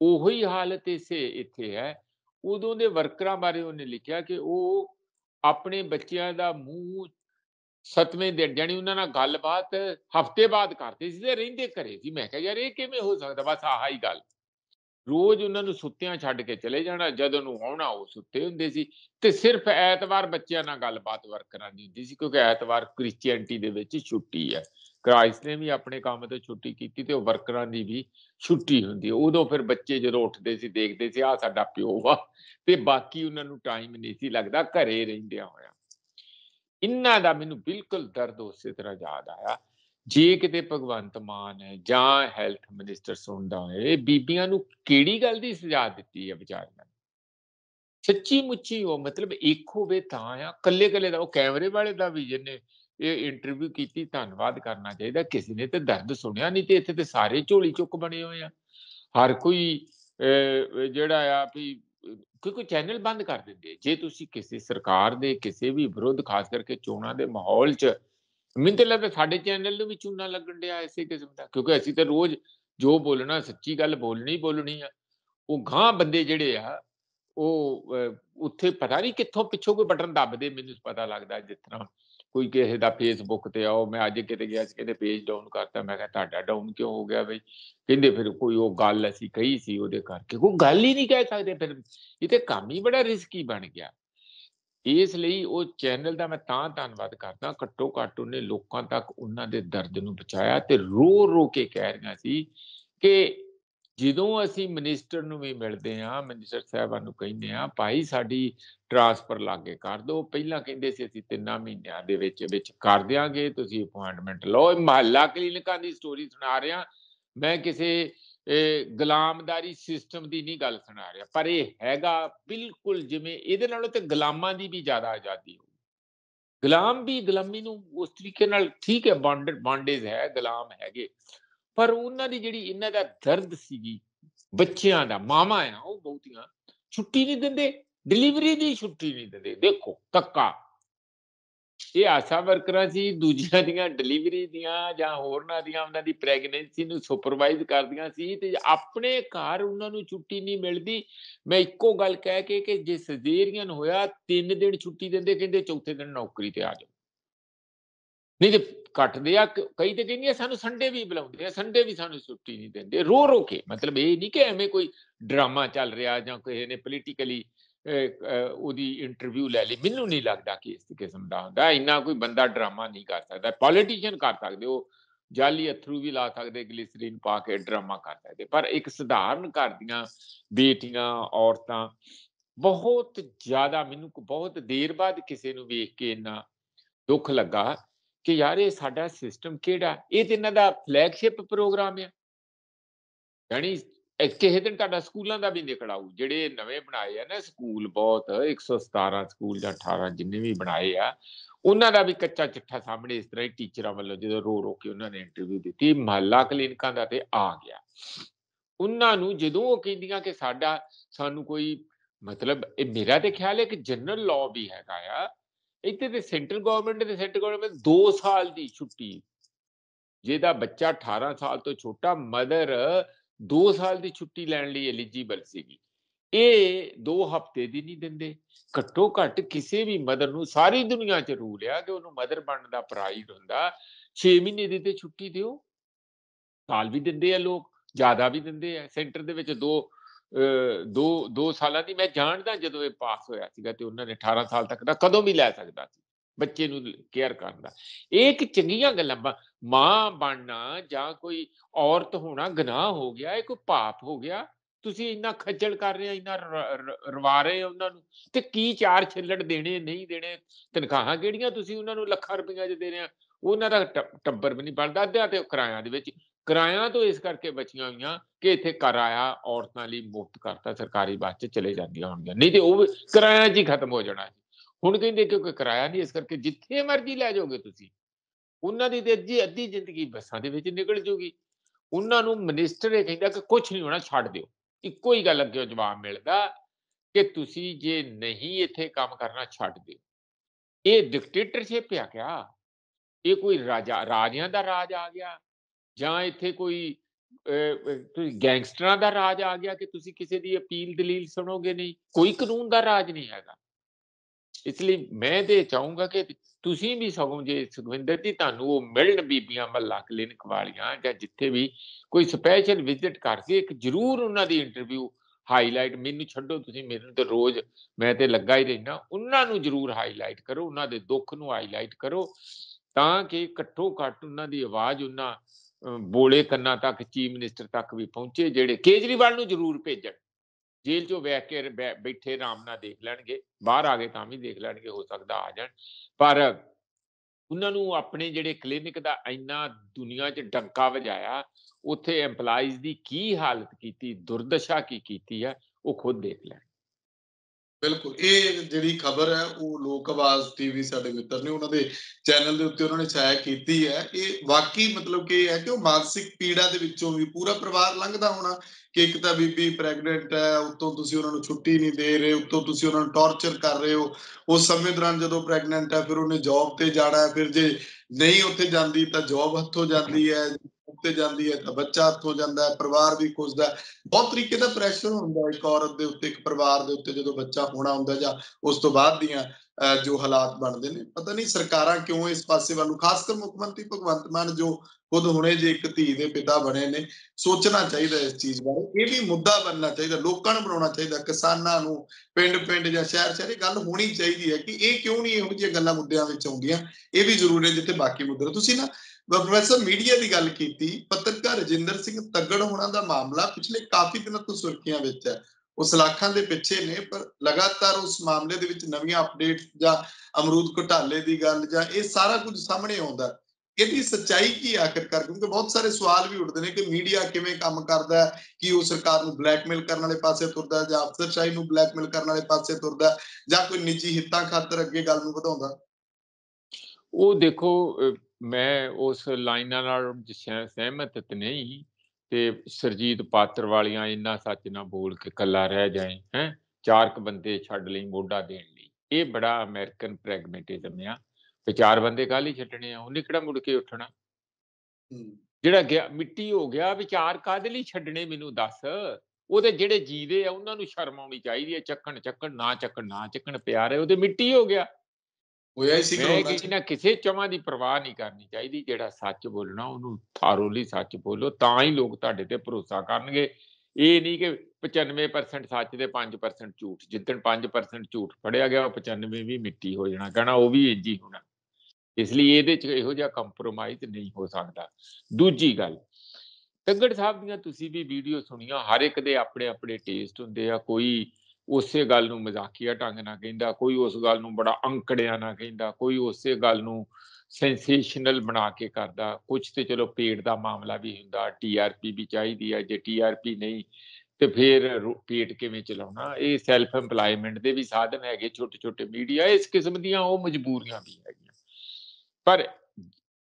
ਉਹੀ ਹਾਲਤ ਇਸੇ ਇੱਥੇ ਹੈ ਉਦੋਂ ਦੇ ਵਰਕਰਾਂ ਬਾਰੇ ਉਹਨੇ ਲਿਖਿਆ ਕਿ ਉਹ ਆਪਣੇ ਬੱਚਿਆਂ ਦਾ ਮੂੰਹ ਸਤਵੇਂ ਦਿਨ ਜਾਨੀ ਉਹਨਾਂ ਨਾਲ ਗੱਲਬਾਤ ਹਫਤੇ ਬਾਅਦ ਕਰਦੇ ਸੀ ਤੇ ਰਹਿੰਦੇ ਘਰੇ ਸੀ ਮੈਂ ਕਿਹਾ ਯਾਰ ਇਹ ਕਿਵੇਂ ਹੋ ਸਕਦਾ ਬਸ ਆਹ ਹੀ ਗੱਲ ਰੋਜ਼ ਉਹਨਾਂ ਨੂੰ ਸੁੱਤਿਆਂ ਛੱਡ ਕੇ ਚਲੇ ਜਾਣਾ ਜਦੋਂ ਨੂੰ ਆਉਣਾ ਉਹ ਸੁੱਤੇ ਹੁੰਦੇ ਸੀ ਤੇ ਸਿਰਫ ਐਤਵਾਰ ਬੱਚਿਆਂ ਨਾਲ ਗੱਲਬਾਤ ਵਰਕਰਾਂ ਦੀ ਹੁੰਦੀ ਸੀ ਕਿਉਂਕਿ ਐਤਵਾਰ ਕ੍ਰਿਸਚੀਅਨਟੀ ਦੇ ਵਿੱਚ ਛੁੱਟੀ ਹੈ ਕ੍ਰਾਈਸ ਨੇ ਵੀ ਆਪਣੇ ਕੰਮ ਤੋਂ ਛੁੱਟੀ ਕੀਤੀ ਤੇ ਉਹ ਵਰਕਰਾਂ ਦੀ ਵੀ ਛੁੱਟੀ ਹੁੰਦੀ ਹੈ ਉਦੋਂ ਫਿਰ ਬੱਚੇ ਜਦੋਂ ਉੱਠਦੇ ਸੀ ਦੇਖਦੇ ਸੀ ਆ ਸਾਡਾ ਪਿਓ ਵਾ ਤੇ ਬਾਕੀ ਉਹਨਾਂ ਨੂੰ ਟਾਈਮ ਨਹੀਂ ਸੀ ਲੱਗਦਾ ਘਰੇ ਰਹਿੰਦਿਆਂ ਹੋਇਆ ਇੰਨਾ ਦਾ ਮੈਨੂੰ ਬਿਲਕੁਲ ਦਰਦ ਉਸੇ ਤਰ੍ਹਾਂ ਯਾਦ ਆਇਆ ਜੇ ਕਿਤੇ ਭਗਵੰਤ ਮਾਨ ਜਾਂ ਹੈਲਥ ਮਿਨਿਸਟਰ ਸੁਣਦਾ ਇਹ ਬੀਬੀਆਂ ਨੂੰ ਕਿਹੜੀ ਗੱਲ ਦੀ ਸਜ਼ਾ ਦਿੱਤੀ ਹੈ ਵਿਚਾਰੀਆਂ ਸੱਚੀ ਮੁੱਚੀ ਉਹ ਮਤਲਬ ਇੱਕ ਹੋਵੇ ਤਾਂ ਆ ਕੱਲੇ ਕੱਲੇ ਦਾ ਉਹ ਕੈਮਰੇ ਵਾਲੇ ਦਾ ਵੀ ਜਿੰਨੇ ਇਹ ਇੰਟਰਵਿਊ ਕੀਤੀ ਧੰਨਵਾਦ ਕਰਨਾ ਚਾਹੀਦਾ ਕਿਸੇ ਨੇ ਤੇ ਦਰਦ ਸੁਣਿਆ ਨਹੀਂ ਤੇ ਇੱਥੇ ਤੇ ਸਾਰੇ ਝੋਲੀ ਚੁੱਕ ਬਣੇ ਹੋਏ ਆ ਹਰ ਕੋਈ ਜਿਹੜਾ ਆ ਵੀ ਕੋਈ ਚੈਨਲ ਬੰਦ ਕਰ ਦਿੰਦੇ ਜੇ ਤੁਸੀਂ ਕਿਸੇ ਸਰਕਾਰ ਦੇ ਕਿਸੇ ਵੀ ਵਿਰੋਧ ਖਾਸ ਕਰਕੇ ਚੋਣਾਂ ਦੇ ਮਾਹੌਲ 'ਚ ਮੈਨੂੰ ਤੇ ਸਾਡੇ ਚੈਨਲ ਨੂੰ ਵੀ ਚੂਨਾ ਲੱਗਣ ਡਿਆ ਐਸੀ ਕਿਸਮ ਦਾ ਕਿਉਂਕਿ ਅਸੀਂ ਤੇ ਰੋਜ਼ ਜੋ ਬੋਲਣਾ ਸੱਚੀ ਗੱਲ ਬੋਲਣੀ ਬੋਲਣੀ ਆ ਉਹ ਗਾਂ ਬੰਦੇ ਜਿਹੜੇ ਆ ਉਹ ਉੱਥੇ ਪਤਾ ਨਹੀਂ ਕਿੱਥੋਂ ਪਿੱਛੋਂ ਕੋਈ ਬਟਨ ਦੱਬਦੇ ਮੈਨੂੰ ਪਤਾ ਲੱਗਦਾ ਜਿਸ ਤਰ੍ਹਾਂ ਕੋਈ ਕਿਸੇ ਦਾ ਫੇਸਬੁੱਕ ਤੇ ਆਓ ਮੈਂ ਅੱਜ ਕਿਤੇ ਗਿਆ ਸੀ ਕਹਿੰਦੇ ਪੇਜ ਡਾਊਨ ਕਰਤਾ ਮੈਂ ਕਿਹਾ ਤੁਹਾਡਾ ਡਾਊਨ ਕਿਉਂ ਹੋ ਗਿਆ ਬਈ ਕਹਿੰਦੇ ਫਿਰ ਕੋਈ ਉਹ ਗੱਲ ਅਸੀਂ ਕਹੀ ਸੀ ਉਹਦੇ ਕਰਕੇ ਕੋਈ ਗੱਲ ਹੀ ਨਹੀਂ ਕਹਿ ਸਕਦੇ ਫਿਰ ਇਹ ਤੇ ਕੰਮ ਹੀ ਬੜਾ ਰਿਸਕੀ ਬਣ ਗਿਆ ਇਸ ਲਈ ਉਹ ਚੈਨਲ ਦਾ ਮੈਂ ਤਾਂ ਧੰਨਵਾਦ ਕਰਦਾ ਘੱਟੋ ਘੱਟ ਉਹਨੇ ਲੋਕਾਂ ਤੱਕ ਉਹਨਾਂ ਦੇ ਦਰਦ ਨੂੰ ਪਹੁੰਚਾਇਆ ਤੇ ਰੋ ਰੋ ਕੇ ਕਹਿ ਰਹੀਆਂ ਸੀ ਕਿ ਜਦੋਂ ਅਸੀਂ ਮਿਨਿਸਟਰ ਨੂੰ ਵੀ ਮਿਲਦੇ ਆ ਮਿਨਿਸਟਰ ਸਾਹਿਬਾਂ ਨੂੰ ਕਹਿੰਦੇ ਆ ਭਾਈ ਸਾਡੀ ਟ੍ਰਾਂਸਫਰ ਲਾਗੇ ਕਰ ਦਿਓ ਪਹਿਲਾਂ ਕਹਿੰਦੇ ਸੀ ਅਸੀਂ 3 ਮਹੀਨਿਆਂ ਦੇ ਵਿੱਚ ਵਿੱਚ ਕਰ ਦਿਆਂਗੇ ਤੁਸੀਂ ਅਪਾਇੰਟਮੈਂਟ ਲਓ ਇਹ ਮਹੱਲਾ ਕਲੀਨਿਕਾਂ ਦੀ ਸਟੋਰੀ ਸੁਣਾ ਰਿਹਾ ਮੈਂ ਕਿਸੇ ਗੁਲਾਮਦਾਰੀ ਸਿਸਟਮ ਦੀ ਨਹੀਂ ਗੱਲ ਸੁਣਾ ਰਿਹਾ ਪਰ ਇਹ ਹੈਗਾ ਬਿਲਕੁਲ ਜਿਵੇਂ ਇਹਦੇ ਨਾਲੋਂ ਤੇ ਗੁਲਾਮਾਂ ਦੀ ਵੀ ਜ਼ਿਆਦਾ ਆਜ਼ਾਦੀ ਹੋ ਗੁਲਾਮ ਵੀ ਗੁਲਾਮੀ ਨੂੰ ਉਸ ਤਰੀਕੇ ਨਾਲ ਠੀਕ ਹੈ ਬੌਂਡਡ ਬੌਂਡੇਜ ਹੈ ਗੁਲਾਮ ਹੈਗੇ ਪਰ ਉਹਨਾਂ ਦੀ ਜਿਹੜੀ ਇਹਨਾਂ ਦਾ ਦਰਦ ਸੀਗੀ ਬੱਚਿਆਂ ਦਾ ਮਾਮਾ ਆ ਉਹ ਬਹੁਤੀਆਂ ਛੁੱਟੀ ਨਹੀਂ ਦਿੰਦੇ ਡਿਲੀਵਰੀ ਦੀ ਛੁੱਟੀ ਨਹੀਂ ਦਿੰਦੇ ਦੇਖੋ ਤੱਕਾ ਇਹ ਆਸ਼ਾ ਵਰਕਰਾਂ ਸੀ ਦੂਜੀਆਂ ਦੀਆਂ ਡਿਲੀਵਰੀ ਦੀਆਂ ਜਾਂ ਹੋਰਨਾਂ ਦੀਆਂ ਉਹਨਾਂ ਦੀ ਪ੍ਰੈਗਨੈਂਸੀ ਨੂੰ ਸੁਪਰਵਾਈਜ਼ ਕਰਦੀਆਂ ਸੀ ਤੇ ਆਪਣੇ ਘਰ ਉਹਨਾਂ ਨੂੰ ਛੁੱਟੀ ਨਹੀਂ ਮਿਲਦੀ ਮੈਂ ਇੱਕੋ ਗੱਲ ਕਹਿ ਕੇ ਕਿ ਜੇ ਸਜੇਰੀਅਨ ਹੋਇਆ 3 ਦਿਨ ਛੁੱਟੀ ਦਿੰਦੇ ਕਹਿੰਦੇ ਚੌਥੇ ਦਿਨ ਨੌਕਰੀ ਤੇ ਆ ਜਾਓ ਨਹੀਂ ਤੇ ਘਟਦੇ ਆ ਕਈ ਤੇ ਕਹਿੰਦੀਆਂ ਸਾਨੂੰ ਸੰਡੇ ਵੀ ਬੁਲਾਉਂਦੇ ਆ ਸੰਡੇ ਵੀ ਸਾਨੂੰ ਛੁੱਟੀ ਨਹੀਂ ਦਿੰਦੇ ਰੋ ਰੋ ਕੇ ਮਤਲਬ ਇਹ ਨਹੀਂ ਕਿ ਐਵੇਂ ਕੋਈ ਡਰਾਮਾ ਚੱਲ ਰਿਹਾ ਜਾਂ ਕਿਸੇ ਨੇ ਪੋਲੀਟੀਕਲੀ ਉਹਦੀ ਇੰਟਰਵਿਊ ਲੈ ਲਈ ਮੈਨੂੰ ਨਹੀਂ ਲੱਗਦਾ ਕਿ ਇਸ ਕਿਸਮ ਦਾ ਹੁੰਦਾ ਇੰਨਾ ਕੋਈ ਬੰਦਾ ਡਰਾਮਾ ਨਹੀਂ ਕਰ ਸਕਦਾ ਪੋਲੀਟੀਸ਼ੀਅਨ ਕਰ ਸਕਦੇ ਉਹ ਜਾਲੀ ਅਥਰੂ ਵੀ ਲਾ ਸਕਦੇ ਗਲਿਸਰੀਨ ਪਾ ਕੇ ਡਰਾਮਾ ਕਰ ਸਕਦੇ ਪਰ ਇੱਕ ਸਧਾਰਨ ਘਰ ਦੀਆਂ ਬੇਟੀਆਂ ਔਰਤਾਂ ਬਹੁਤ ਜ਼ਿਆਦਾ ਮੈਨੂੰ ਬਹੁਤ ਦੇਰ ਬਾਅਦ ਕਿਸੇ ਨੂੰ ਵੇਖ ਕੇ ਇੰਨਾ ਦੁੱਖ ਲੱਗਾ ਕਿ ਯਾਰ ਇਹ ਸਾਡਾ ਸਿਸਟਮ ਕਿਹੜਾ ਇਹ ਤੇ ਇਹਨਾਂ ਦਾ ਫਲੈਗਸ਼ਿਪ ਪ੍ਰੋਗਰਾਮ ਆ ਯਾਨੀ ਕਿਸੇ ਦਿਨ ਤੁਹਾਡਾ ਸਕੂਲਾਂ ਦਾ ਵੀ ਹੋ ਜਿਹੜੇ ਨਵੇਂ ਬਣਾਏ ਆ ਨਾ ਸਕੂਲ ਬਹੁਤ 117 ਸਕੂਲ ਜਾਂ 18 ਜਿੰਨੇ ਵੀ ਬਣਾਏ ਆ ਉਹਨਾਂ ਦਾ ਵੀ ਕੱਚਾ ਚਿੱਠਾ ਸਾਹਮਣੇ ਇਸ ਤਰ੍ਹਾਂ ਹੀ ਟੀਚਰਾਂ ਵੱਲੋਂ ਜਦੋਂ ਰੋ ਰੋ ਕੇ ਉਹਨਾਂ ਨੇ ਇੰਟਰਵਿਊ ਦਿੱਤੀ ਮਹੱਲਾ ਕਲੀਨਿਕਾਂ ਦਾ ਤੇ ਆ ਗਿਆ ਉਹਨਾਂ ਨੂੰ ਜਦੋਂ ਉਹ ਕਹਿੰਦੀਆਂ ਕਿ ਸਾਡਾ ਸਾਨੂੰ ਕੋਈ ਮਤਲਬ ਇਹ ਮੇਰਾ ਤੇ ਖਿਆਲ ਹੈ ਕਿ ਜਨਰਲ ਲਾਅ ਵੀ ਹੈਗਾ ਆ ਇੱਥੇ ਤੇ ਸੈਂਟਰ ਗਵਰਨਮੈਂਟ ਦੇ ਸੈਂਟਰ ਗਵਰਨਮੈਂਟ 2 ਸਾਲ ਦੀ ਛੁੱਟੀ ਜਿਹਦਾ ਬੱਚਾ 18 ਸਾਲ ਤੋਂ ਛੋਟਾ ਮਦਰ 2 ਸਾਲ ਦੀ ਛੁੱਟੀ ਲੈਣ ਲਈ ਐਲੀਜੀਬਲ ਸੀਗੀ ਇਹ 2 ਹਫ਼ਤੇ ਦੀ ਨਹੀਂ ਦਿੰਦੇ ਘੱਟੋ ਘੱਟ ਕਿਸੇ ਵੀ ਮਦਰ ਨੂੰ ਸਾਰੀ ਦੁਨੀਆ 'ਚ ਰੂਲ ਆ ਕਿ ਉਹਨੂੰ ਮਦਰ ਬਣਨ ਦਾ ਪ੍ਰਾਈਡ ਹੁੰਦਾ 6 ਮਹੀਨੇ ਦੀ ਤੇ ਛੁੱਟੀ ਦਿਓ ਸਾਲ ਵੀ ਦਿੰਦੇ ਆ ਲੋਕ ਜ਼ਿਆਦਾ ਵੀ ਦਿੰਦੇ ਆ ਸੈਂਟਰ ਦੇ ਵਿੱਚ ਦੋ ਦੋ ਦੋ ਸਾਲਾਂ ਦੀ ਮੈਂ ਜਾਣਦਾ ਜਦੋਂ ਇਹ ਪਾਸ ਹੋਇਆ ਸੀਗਾ ਤੇ ਉਹਨਾਂ ਨੇ 18 ਸਾਲ ਤੱਕ ਦਾ ਕਦੋਂ ਵੀ ਲੈ ਸਕਦਾ ਸੀ ਬੱਚੇ ਨੂੰ ਕੇਅਰ ਕਰਨ ਦਾ ਇਹ ਇੱਕ ਚੰਗੀਆਂ ਗੱਲਾਂ ਮਾਂ ਬਣਨਾ ਜਾਂ ਕੋਈ ਔਰਤ ਹੋਣਾ ਗੁਨਾਹ ਹੋ ਗਿਆ ਇਹ ਕੋਈ ਪਾਪ ਹੋ ਗਿਆ ਤੁਸੀਂ ਇੰਨਾ ਖੱਜਲ ਕਰ ਰਹੇ ਹੋ ਇੰਨਾ ਰਵਾ ਰਹੇ ਹੋ ਉਹਨਾਂ ਨੂੰ ਤੇ ਕੀ ਚਾਰ ਛਿੱਲੜ ਦੇਣੇ ਨਹੀਂ ਦੇਣੇ ਤਨਖਾਹਾਂ ਕਿਹੜੀਆਂ ਤੁਸੀਂ ਉਹਨਾਂ ਨੂੰ ਲੱਖਾਂ ਰੁਪਈਆ ਜੇ ਦੇ ਰਹੇ ਆ ਉਹਨਾਂ ਦਾ ਟੱਬਰ ਵੀ ਨਹੀਂ ਬਣਦਾ ਅੱਧਿਆਂ ਤੇ ਕਿਰਾਇਆਂ ਦੇ ਵਿੱਚ ਕਿਰਾਇਆਂ ਤੋਂ ਇਸ ਕਰਕੇ ਬਚੀਆਂ ਹੋਈਆਂ ਕਿ ਇੱਥੇ ਕਿਰਾਇਆ ਔਰਤਾਂ ਲਈ ਮੁਫਤ ਕਰਤਾ ਸਰਕਾਰੀ ਬੱਸ 'ਚ ਚਲੇ ਜਾਂਦੀਆਂ ਹੋਣਗੀਆਂ ਨਹੀਂ ਤੇ ਉਹ ਕਿਰਾਇਆ ਜੀ ਖਤਮ ਹੋ ਜਾਣਾ ਹੁਣ ਕਹਿੰਦੇ ਕਿਉਂਕਿ ਕਿਰਾਇਆ ਨਹੀਂ ਇਸ ਕਰਕੇ ਜਿੱਥੇ ਮਰਜ਼ੀ ਲੈ ਜਾਓਗੇ ਤੁਸੀਂ ਉਹਨਾਂ ਦੀ ਤੇ ਅੱਧੀ ਅੱਧੀ ਜ਼ਿੰਦਗੀ ਬੱਸਾਂ ਦੇ ਵਿੱਚ ਨਿਕਲ ਜੂਗੀ ਉਹਨਾਂ ਨੂੰ ਮਿਨਿਸਟਰ ਇਹ ਕਹਿੰਦਾ ਕਿ ਕੁਝ ਨਹੀਂ ਹੋਣਾ ਛੱਡ ਦਿਓ ਇੱਕੋ ਹੀ ਗੱਲ ਅੱਗੇ ਜਵਾਬ ਮਿਲਦਾ ਕਿ ਤੁਸੀਂ ਜੇ ਨਹੀਂ ਇੱਥੇ ਕੰਮ ਕਰਨਾ ਛੱਡ ਦਿਓ ਇਹ ਡਿਕਟੇਟਰਸ਼ਿਪ ਆ ਕਿਆ ਇਹ ਕੋਈ ਰਾਜਾ ਰਾਜਿਆਂ ਦਾ ਰਾਜ ਆ ਗਿਆ ਜਾਂ ਇੱਥੇ ਕੋਈ ਤੁਸੀਂ ਗੈਂਗਸਟਰਾਂ ਦਾ ਰਾਜ ਆ ਗਿਆ ਕਿ ਤੁਸੀਂ ਕਿਸੇ ਦੀ ਅਪੀਲ ਦਲੀਲ ਸੁਣੋਗੇ ਨਹੀਂ ਕੋਈ ਕਾਨੂੰਨ ਦਾ ਰਾਜ ਨਹੀਂ ਹੈਗਾ ਇਸ ਲਈ ਮੈਂ ਤੇ ਚਾਹੂੰਗਾ ਕਿ ਤੁਸੀਂ ਵੀ ਸਗੋਂ ਜੇ ਸੁਖਵਿੰਦਰ ਜੀ ਤੁਹਾਨੂੰ ਉਹ ਮਿਲਣ ਬੀਬੀਆਂ ਮੱਲਾ ਕਲੀਨਿਕ ਵਾਲੀਆਂ ਜਾਂ ਜਿੱਥੇ ਵੀ ਕੋਈ ਸਪੈਸ਼ਲ ਵਿਜ਼ਿਟ ਕਰਕੇ ਇੱਕ ਜ਼ਰੂਰ ਉਹਨਾਂ ਦੀ ਇੰਟਰਵਿਊ ਹਾਈਲਾਈਟ ਮੈਨੂੰ ਛੱਡੋ ਤੁਸੀਂ ਨੂੰ ਤੇ ਰੋਜ਼ ਮੈਂ ਤੇ ਲੱਗਾ ਹੀ ਰਹਿਣਾ ਉਹਨਾਂ ਨੂੰ ਜ਼ਰੂਰ ਹਾਈਲਾਈਟ ਕਰੋ ਉਹਨਾਂ ਦੇ ਦੁੱਖ ਨੂੰ ਹਾਈਲਾਈਟ ਕਰੋ ਤਾਂ ਕਿ ਇਕੱਠੋ ਘੱਟ ਉਹਨਾਂ ਦੀ ਆਵਾਜ਼ ਉਹਨਾਂ ਬੋਲੇ ਕੰਨਾਂ ਤੱਕ ਚੀਫ ਮਿਨਿਸਟਰ ਤੱਕ ਵੀ ਪਹੁੰਚੇ ਜਿਹੜੇ ਕੇਜਰੀਵਾਲ ਨੂੰ ਜ਼ਰੂਰ ਭੇਜਣ ਜੇਲ੍ਹ 'ਚੋਂ ਵੇਖ ਕੇ ਬੈਠੇ ਆਰਾਮ ਨਾਲ ਦੇਖ ਲੈਣਗੇ ਬਾਹਰ ਆ ਕੇ ਤਾਂ ਵੀ ਦੇਖ ਲੈਣਗੇ ਹੋ ਸਕਦਾ ਆ ਜਾਣ ਪਰ ਉਹਨਾਂ ਨੂੰ ਆਪਣੇ ਜਿਹੜੇ ਕਲੀਨਿਕ ਦਾ ਇੰਨਾ ਦੁਨੀਆ 'ਚ ਡੰਕਾ ਵਜਾਇਆ ਉੱਥੇ ਐਮਪਲਾਈਜ਼ ਦੀ ਕੀ ਹਾਲਤ ਕੀਤੀ ਦੁਰਦਸ਼ਾ ਕੀ ਕੀਤੀ ਹੈ ਉਹ ਖੁਦ ਦੇਖ ਲੈਣ ਬਿਲਕੁਲ ਇਹ ਜਿਹੜੀ ਖਬਰ ਹੈ ਉਹ ਲੋਕ ਆਵਾਜ਼ ਟੀਵੀ ਸਾਡੇ ਮਿੱਤਰ ਨੇ ਉਹਨਾਂ ਦੇ ਚੈਨਲ ਦੇ ਉੱਤੇ ਉਹਨਾਂ ਨੇ ਛਾਇਆ ਕੀਤੀ ਹੈ ਇਹ ਵਾਕਈ ਮਤਲਬ ਕਿ ਇਹ ਹੈ ਕਿ ਉਹ ਮਾਨਸਿਕ ਪੀੜਾ ਦੇ ਵਿੱਚੋਂ ਵੀ ਪੂਰਾ ਪਰਿਵਾਰ ਲੰਘਦਾ ਹੋਣਾ ਕਿ ਇੱਕ ਤਾਂ ਬੀਬੀ ਪ੍ਰੈਗਨੈਂਟ ਹੈ ਉਤੋਂ ਤੁਸੀਂ ਉਹਨਾਂ ਨੂੰ ਛੁੱਟੀ ਨਹੀਂ ਦੇ ਰਹੇ ਉਤੋਂ ਤੁਸੀਂ ਉਹਨਾਂ ਨੂੰ ਟੌਰਚਰ ਕਰ ਰਹੇ ਹੋ ਉਸ ਸਮੇਂ ਦੌਰਾਨ ਜਦੋਂ ਪ੍ਰੈਗਨੈਂਟ ਹੈ ਫਿਰ ਉਹਨੇ ਜੌਬ ਤੇ ਜਾਣਾ ਫਿਰ ਜੇ ਨਹੀਂ ਉੱਥੇ ਜਾਂਦੀ ਤਾਂ ਜੌਬ ਹੱਥੋਂ ਜਾਂਦੀ ਹੈ ਤੇ ਜਾਂਦੀ ਹੈ ਤਾਂ ਬੱਚਾ ਹੋ ਜਾਂਦਾ ਹੈ ਪਰਿਵਾਰ ਵੀ ਖੁੱਸਦਾ ਬਹੁਤ ਤਰੀਕੇ ਦਾ ਪ੍ਰੈਸ਼ਰ ਹੁੰਦਾ ਇੱਕ ਔਰਤ ਦੇ ਉੱਤੇ ਇੱਕ ਪਰਿਵਾਰ ਦੇ ਉੱਤੇ ਜਦੋਂ ਬੱਚਾ ਹੋਣਾ ਹੁੰਦਾ ਜਾਂ ਉਸ ਤੋਂ ਬਾਅਦ ਦੀਆਂ ਜੋ ਹਾਲਾਤ ਬਣਦੇ ਨੇ ਪਤਾ ਨਹੀਂ ਸਰਕਾਰਾਂ ਕਿਉਂ ਇਸ ਪਾਸੇ ਵੱਲ ਨੂੰ ਖਾਸ ਕਰ ਮੁੱਖ ਮੰਤਰੀ ਭਗਵੰਤ ਮਾਨ ਜੋ ਖੁਦ ਹੁਣੇ ਜੇ ਇੱਕ ਧੀ ਦੇ ਪਿਤਾ ਬਣੇ ਨੇ ਸੋਚਣਾ ਚਾਹੀਦਾ ਇਸ ਚੀਜ਼ ਬਾਰੇ ਇਹ ਵੀ ਮੁੱਦਾ ਬਣਨਾ ਚਾਹੀਦਾ ਲੋਕਾਂ ਨੂੰ ਬਣਾਉਣਾ ਚਾਹੀਦਾ ਕਿਸਾਨਾਂ ਨੂੰ ਪਿੰਡ-ਪਿੰਡ ਜਾਂ ਸ਼ਹਿਰ-ਸ਼ਹਿਰ ਇਹ ਗੱਲ ਹੋਣੀ ਚਾਹੀਦੀ ਹੈ ਕਿ ਇਹ ਕਿਉਂ ਨਹੀਂ ਇਹੋ ਜਿਹੀਆਂ ਗੱਲਾਂ ਮੁੱਦਿਆਂ ਵਿੱਚ ਆਉਂਦੀਆਂ ਇਹ ਵੀ ਜ਼ਰੂਰੀ ਹੈ ਜਿੱਥੇ ਬਾਕੀ ਮੁੱਦੇ ਤੁਸੀਂ ਨਾ ਪ੍ਰੋਫੈਸਰ ਮੀਡੀਆ ਦੀ ਗੱਲ ਕੀਤੀ ਪੱਤਰਕਾਰ ਰਜਿੰਦਰ ਸਿੰਘ ਤੱਗੜ ਹੋਣਾ ਦਾ ਮਾਮਲਾ ਪਿਛਲੇ ਕਾਫੀ ਦਿਨਾਂ ਤੋਂ ਸੁਰਖੀਆਂ ਵਿੱਚ ਹੈ ਉਸ ਲੱਖਾਂ ਦੇ ਪਿੱਛੇ ਨੇ ਪਰ ਲਗਾਤਾਰ ਉਸ ਮਾਮਲੇ ਦੇ ਵਿੱਚ ਨਵੀਆਂ ਅਪਡੇਟ ਜਾਂ ਅਮਰੂਦ ਘਟਾਲੇ ਦੀ ਗੱਲ ਜਾਂ ਇਹ ਸਾਰਾ ਕੁਝ ਸਾਹਮਣੇ ਆਉਂਦਾ ਇਹਦੀ ਸੱਚਾਈ ਕੀ ਆਖਰਕਾਰ ਕਿਉਂਕਿ ਬਹੁਤ ਸਾਰੇ ਸਵਾਲ ਵੀ ਉੱਠਦੇ ਨੇ ਕਿ ਮੀਡੀਆ ਕਿਵੇਂ ਕੰਮ ਕਰਦਾ ਹੈ ਕਿ ਉਹ ਸਰਕਾਰ ਨੂੰ ਬਲੈਕਮੇਲ ਕਰਨ ਵਾਲੇ ਪਾਸੇ ਤੁਰਦਾ ਜਾਂ ਅਫਸਰਸ਼ਾਹੀ ਨੂੰ ਬਲੈਕਮੇਲ ਕਰਨ ਵਾਲੇ ਪਾਸੇ ਤੁਰਦਾ ਜਾਂ ਕੋਈ ਨਿੱਜੀ ਹਿੱਤਾਂ ਖਾਤਰ ਅੱਗੇ ਗੱਲ ਨੂੰ ਵਧਾਉਂਦਾ ਉਹ ਦੇਖੋ ਮੈਂ ਉਸ ਲਾਈਨਾਂ ਨਾਲ ਸਹਿਮਤ ਨਹੀਂ ਤੇ ਸਰਜੀਤ ਪਾਤਰ ਵਾਲੀਆਂ ਇੰਨਾ ਸੱਚ ਨਾ ਬੋਲ ਕੇ ਕੱਲਾ ਰਹਿ ਜਾਏ ਹੈ ਚਾਰਕ ਬੰਦੇ ਛੱਡ ਲਈ ਮੋਢਾ ਦੇਣ ਲਈ ਇਹ ਬੜਾ ਅਮਰੀਕਨ ਪ੍ਰੈਗਮੈਟਿਜ਼ਮ ਆ ਤੇ ਚਾਰ ਬੰਦੇ ਲਈ ਛੱਡਣੇ ਆ ਉਹ ਨਿਕੜਾ ਮੁੜ ਕੇ ਉੱਠਣਾ ਜਿਹੜਾ ਗਿਆ ਮਿੱਟੀ ਹੋ ਗਿਆ ਵਿਚਾਰ ਕਾਦੇ ਲਈ ਛੱਡਣੇ ਮੈਨੂੰ ਦੱਸ ਉਹਦੇ ਜਿਹੜੇ ਜੀਦੇ ਆ ਉਹਨਾਂ ਨੂੰ ਸ਼ਰਮ ਆਉਣੀ ਚਾਹੀਦੀ ਹੈ ਚੱਕਣ ਚੱਕਣ ਨਾ ਚੱਕਣ ਨਾ ਚੱਕਣ ਪਿਆਰ ਹੈ ਉਹਦੇ ਮਿੱਟੀ ਹੋ ਗਿਆ ਹੋਇਆ ਸੀ ਮੈਂ ਕਿਸੇ ਨਾ ਕਿਸੇ ਚਮਾਂ ਦੀ ਪਰਵਾਹ ਨਹੀਂ ਕਰਨੀ ਚਾਹੀਦੀ ਜਿਹੜਾ ਸੱਚ ਬੋਲਣਾ ਉਹਨੂੰ ਥਾਰੋਲੀ ਸੱਚ ਬੋਲੋ ਤਾਂ ਹੀ ਲੋਕ ਤੁਹਾਡੇ ਤੇ ਭਰੋਸਾ ਕਰਨਗੇ ਇਹ ਨਹੀਂ ਕਿ 95% ਸੱਚ ਦੇ 5% ਝੂਠ ਜਿੱਦਣ 5% ਝੂਠ ਫੜਿਆ ਗਿਆ ਉਹ 95 ਵੀ ਮਿੱਟੀ ਹੋ ਜਾਣਾ ਕਹਣਾ ਉਹ ਵੀ ਇੰਜੀ ਹੋਣਾ ਇਸ ਲਈ ਇਹਦੇ 'ਚ ਇਹੋ ਜਿਹਾ ਕੰਪਰੋਮਾਈਜ਼ ਨਹੀਂ ਹੋ ਸਕਦਾ ਦੂਜੀ ਗੱਲ ਤੰਗੜ ਸਾਹਿਬ ਦੀਆਂ ਤੁਸੀਂ ਵੀ ਵੀਡੀਓ ਸੁਣੀਆਂ ਹਰ ਇੱਕ ਦੇ ਆਪਣੇ ਆਪਣੇ ਟੇਸਟ ਹੁੰਦੇ ਆ ਕੋਈ ਉਸੇ ਗੱਲ ਨੂੰ ਮਜ਼ਾਕੀਆ ਢੰਗ ਨਾਲ ਕਹਿੰਦਾ ਕੋਈ ਉਸ ਗੱਲ ਨੂੰ ਬੜਾ ਅੰਕੜਿਆ ਨਾਲ ਕਹਿੰਦਾ ਕੋਈ ਉਸੇ ਗੱਲ ਨੂੰ ਸੈਂਸੇਸ਼ਨਲ ਬਣਾ ਕੇ ਕਰਦਾ ਕੁਝ ਤੇ ਚਲੋ ਪੇਟ ਦਾ ਮਾਮਲਾ ਵੀ ਹੁੰਦਾ ਟੀਆਰਪੀ ਵੀ ਚਾਹੀਦੀ ਹੈ ਜੇ ਟੀਆਰਪੀ ਨਹੀਂ ਤੇ ਫਿਰ ਪੇਟ ਕਿਵੇਂ ਚਲਾਉਣਾ ਇਹ ਸੈਲਫ ਏਮਪਲੋਇਮੈਂਟ ਦੇ ਵੀ ਸਾਧਨ ਹੈਗੇ ਛੋਟੇ ਛੋਟੇ ਮੀਡੀਆ ਇਸ ਕਿਸਮ ਦੀਆਂ ਉਹ ਮਜਬੂਰੀਆਂ ਵੀ ਹੈਗੀਆਂ ਪਰ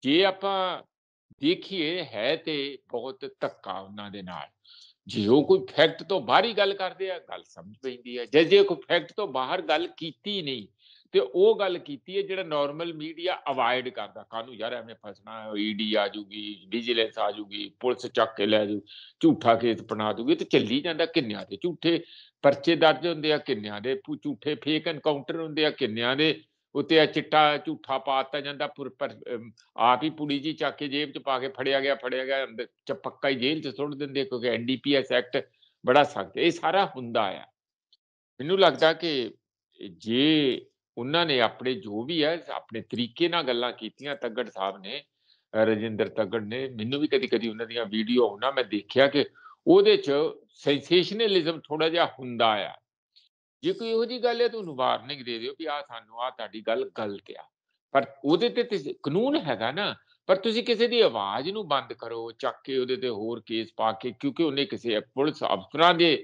ਜੇ ਆਪਾਂ ਦੇਖੀਏ ਹੈ ਤੇ ਬਹੁਤ ਤੱਕਾ ਉਹਨਾਂ ਦੇ ਨਾਲ ਜੇ ਉਹ ਕੋਈ ਫੈਕਟ ਤੋਂ ਬਾਹਰੀ ਗੱਲ ਕਰਦੇ ਆ ਗੱਲ ਸਮਝ ਪੈਂਦੀ ਆ ਜੇ ਜੇ ਕੋਈ ਫੈਕਟ ਤੋਂ ਬਾਹਰ ਗੱਲ ਕੀਤੀ ਨਹੀਂ ਤੇ ਉਹ ਗੱਲ ਕੀਤੀ ਹੈ ਜਿਹੜਾ ਨਾਰਮਲ ਮੀਡੀਆ ਅਵਾਇਡ ਕਰਦਾ ਕਾਨੂੰ ਯਾਰ ਐਵੇਂ ਫਸਣਾ ਈਡੀ e ਆ ਜੂਗੀ ਵਿਜੀਲੈਂਸ ਆ ਜੂਗੀ ਪੁਲਿਸ ਚੱਕ ਕੇ ਲੈ ਜੂ ਝੂਠਾ ਕੇਸ ਬਣਾ ਦੂਗੀ ਤੇ ਚੱਲੀ ਜਾਂਦਾ ਕਿੰਨਿਆਂ ਤੇ ਝੂਠੇ ਪਰਚੇ ਦਰਜ ਹੁੰਦੇ ਆ ਕਿੰਨਿਆਂ ਦੇ ਝੂਠੇ ਫੇਕ ਐਨਕਾਊਂਟਰ ਹੁੰਦੇ ਆ ਕਿੰਨਿਆਂ ਦੇ ਉੱਤੇ ਆ ਚਿੱਟਾ ਝੂਠਾ ਪਾਤਾ ਜਾਂਦਾ ਆਪ ਹੀ ਪੁਲੀ ਜੀ ਚੱਕ ਕੇ ਜੇਬ 'ਚ ਪਾ ਕੇ ਫੜਿਆ ਗਿਆ ਫੜਿਆ ਗਿਆ ਚ ਪੱਕਾ ਹੀ ਜੇਲ੍ਹ 'ਚ ਸੁੱਟ ਦਿੰਦੇ ਕਿਉਂਕਿ ਐਨਡੀਪੀਐਸ ਐਕਟ ਬੜਾ ਸਖਤ ਇਹ ਸਾਰਾ ਹੁੰਦਾ ਆ ਮੈਨੂੰ ਲੱਗਦਾ ਕਿ ਜੇ ਉਹਨਾਂ ਨੇ ਆਪਣੇ ਜੋ ਵੀ ਹੈ ਆਪਣੇ ਤਰੀਕੇ ਨਾਲ ਗੱਲਾਂ ਕੀਤੀਆਂ ਤੱਗੜ ਸਾਹਿਬ ਨੇ ਰਜਿੰਦਰ ਤੱਗੜ ਨੇ ਮੈਨੂੰ ਵੀ ਕਦੀ ਕਦੀ ਉਹਨਾਂ ਦੀਆਂ ਵੀਡੀਓ ਆਉਣਾ ਮੈਂ ਦੇਖਿਆ ਕਿ ਉਹਦੇ 'ਚ ਸੈਂਸੇਸ਼ਨਲਿਜ਼ਮ ਥੋੜਾ ਜਿਹਾ ਹੁੰਦਾ ਆ ਜੇ ਕੋਈ ਇਹੋ ਜੀ ਗੱਲ ਹੈ ਤੁਹਾਨੂੰ ਵਾਰਨਿੰਗ ਦੇ ਦਿਓ ਵੀ ਆ ਸਾਨੂੰ ਆ ਤੁਹਾਡੀ ਗੱਲ ਗਲਤ ਆ ਪਰ ਉਹਦੇ ਤੇ ਕਾਨੂੰਨ ਹੈਗਾ ਨਾ ਪਰ ਤੁਸੀਂ ਕਿਸੇ ਦੀ ਆਵਾਜ਼ ਨੂੰ ਬੰਦ ਕਰੋ ਚੱਕ ਕੇ ਉਹਦੇ ਤੇ ਹੋਰ ਕੇਸ ਪਾ ਕੇ ਕਿਉਂਕਿ ਉਹਨੇ ਕਿਸੇ ਪੁਲਿਸ ਅਫਸਰਾਂ ਦੇ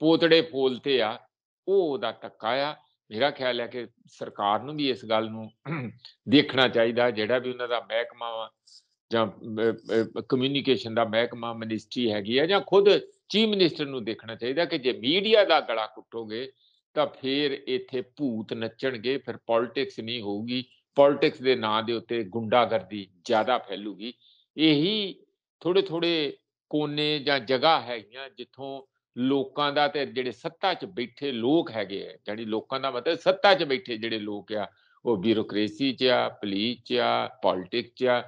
ਪੋਤੜੇ ਫੋਲਤੇ ਆ ਉਹ ਉਹਦਾ ਤੱਕਾ ਆ ਮੇਰਾ ਖਿਆਲ ਹੈ ਕਿ ਸਰਕਾਰ ਨੂੰ ਵੀ ਇਸ ਗੱਲ ਨੂੰ ਦੇਖਣਾ ਚਾਹੀਦਾ ਜਿਹੜਾ ਵੀ ਉਹਨਾਂ ਦਾ ਮਹਿਕਮਾ ਜਾਂ ਕਮਿਊਨੀਕੇਸ਼ਨ ਦਾ ਮਹਿਕਮਾ ਮਿਨਿਸਟਰੀ ਹੈਗੀ ਆ ਜਾਂ ਖੁਦ ਚੀਫ ਮਿਨਿਸਟਰ ਨੂੰ ਦੇਖਣਾ ਚਾਹੀਦਾ ਕਿ ਜੇ ਮੀਡੀਆ ਦਾ ਗਲਾ ਕੁੱਟੋਗੇ ਤਾਂ ਫਿਰ ਇੱਥੇ ਭੂਤ ਨੱਚਣਗੇ ਫਿਰ ਪੋਲਿਟਿਕਸ ਨਹੀਂ ਹੋਊਗੀ ਪੋਲਿਟਿਕਸ ਦੇ ਨਾਂ ਦੇ ਉੱਤੇ ਗੁੰਡਾਗਰਦੀ ਜ਼ਿਆਦਾ ਫੈਲੂਗੀ ਇਹੀ ਥੋੜੇ ਥੋੜੇ ਕੋਨੇ ਜਾਂ ਜਗ੍ਹਾ ਹੈਗੀਆਂ ਜਿੱਥੋਂ ਲੋਕਾਂ ਦਾ ਤੇ ਜਿਹੜੇ ਸੱਤਾ 'ਚ ਬੈਠੇ ਲੋਕ ਹੈਗੇ ਆ ਜਿਹੜੀ ਲੋਕਾਂ ਦਾ ਮਤਲਬ ਸੱਤਾ 'ਚ ਬੈਠੇ ਜਿਹੜੇ ਲੋਕ ਆ ਉਹ ਬਿਊਰੋਕ੍ਰੇਸੀ 'ਚ ਆ ਪੁਲਿਸ 'ਚ ਆ ਪੋਲਿਟਿਕ 'ਚ ਆ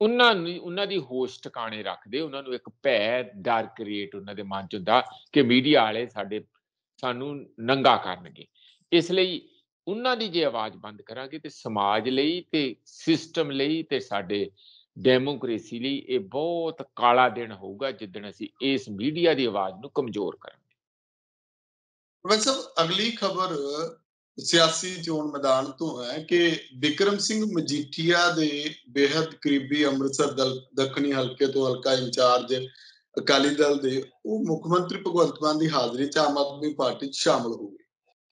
ਉਹਨਾਂ ਨੂੰ ਉਹਨਾਂ ਦੀ ਹੋਸ਼ ਟਿਕਾਣੇ ਰੱਖਦੇ ਉਹਨਾਂ ਨੂੰ ਇੱਕ ਭੈ ਡਰ ਕ੍ਰੀਏਟ ਉਹਨਾਂ ਦੇ ਮਨ 'ਚ ਹੁੰਦਾ ਕਿ ਮੀਡੀਆ ਵਾਲੇ ਸਾਡੇ ਸਾਨੂੰ ਨੰਗਾ ਕਰਨਗੇ ਇਸ ਲਈ ਉਹਨਾਂ ਦੀ ਜੇ ਆਵਾਜ਼ ਬੰਦ ਕਰਾਂਗੇ ਤੇ ਸਮਾਜ ਲਈ ਤੇ ਸਿਸਟਮ ਲਈ ਤੇ ਸਾਡੇ ਡੈਮੋਕ੍ਰੇਸੀ ਲਈ ਇਹ ਬਹੁਤ ਕਾਲਾ ਦਿਨ ਹੋਊਗਾ ਜਿੱਦਣ ਅਸੀਂ ਇਸ ਮੀਡੀਆ ਦੀ ਆਵਾਜ਼ ਨੂੰ ਕਮਜ਼ੋਰ ਕਰਾਂਗੇ ਪ੍ਰੋਫੈਸਰ ਅਗਲੀ ਖਬਰ ਸਿਆਸੀ ਚੋਣ ਮੈਦਾਨ ਤੋਂ ਹੈ ਕਿ ਵਿਕਰਮ ਸਿੰਘ ਮਜੀਠੀਆ ਦੇ ਬੇहद ਕਰੀਬੀ ਅੰਮ੍ਰਿਤਸਰ ਦਲ ਦੱਖਣੀ ਹਲਕੇ ਤੋਂ ਹਲਕਾ ਇੰਚਾਰਜ ਅਕਾਲੀ ਦਲ ਦੇ ਉਹ ਮੁੱਖ ਮੰਤਰੀ ਭਗਵੰਤ ਮਾਨ ਦੀ ਹਾਜ਼ਰੀ 'ਚ ਆਮ ਆਦਮੀ ਪਾਰਟੀ 'ਚ ਸ਼ਾਮਲ ਹੋ ਗਏ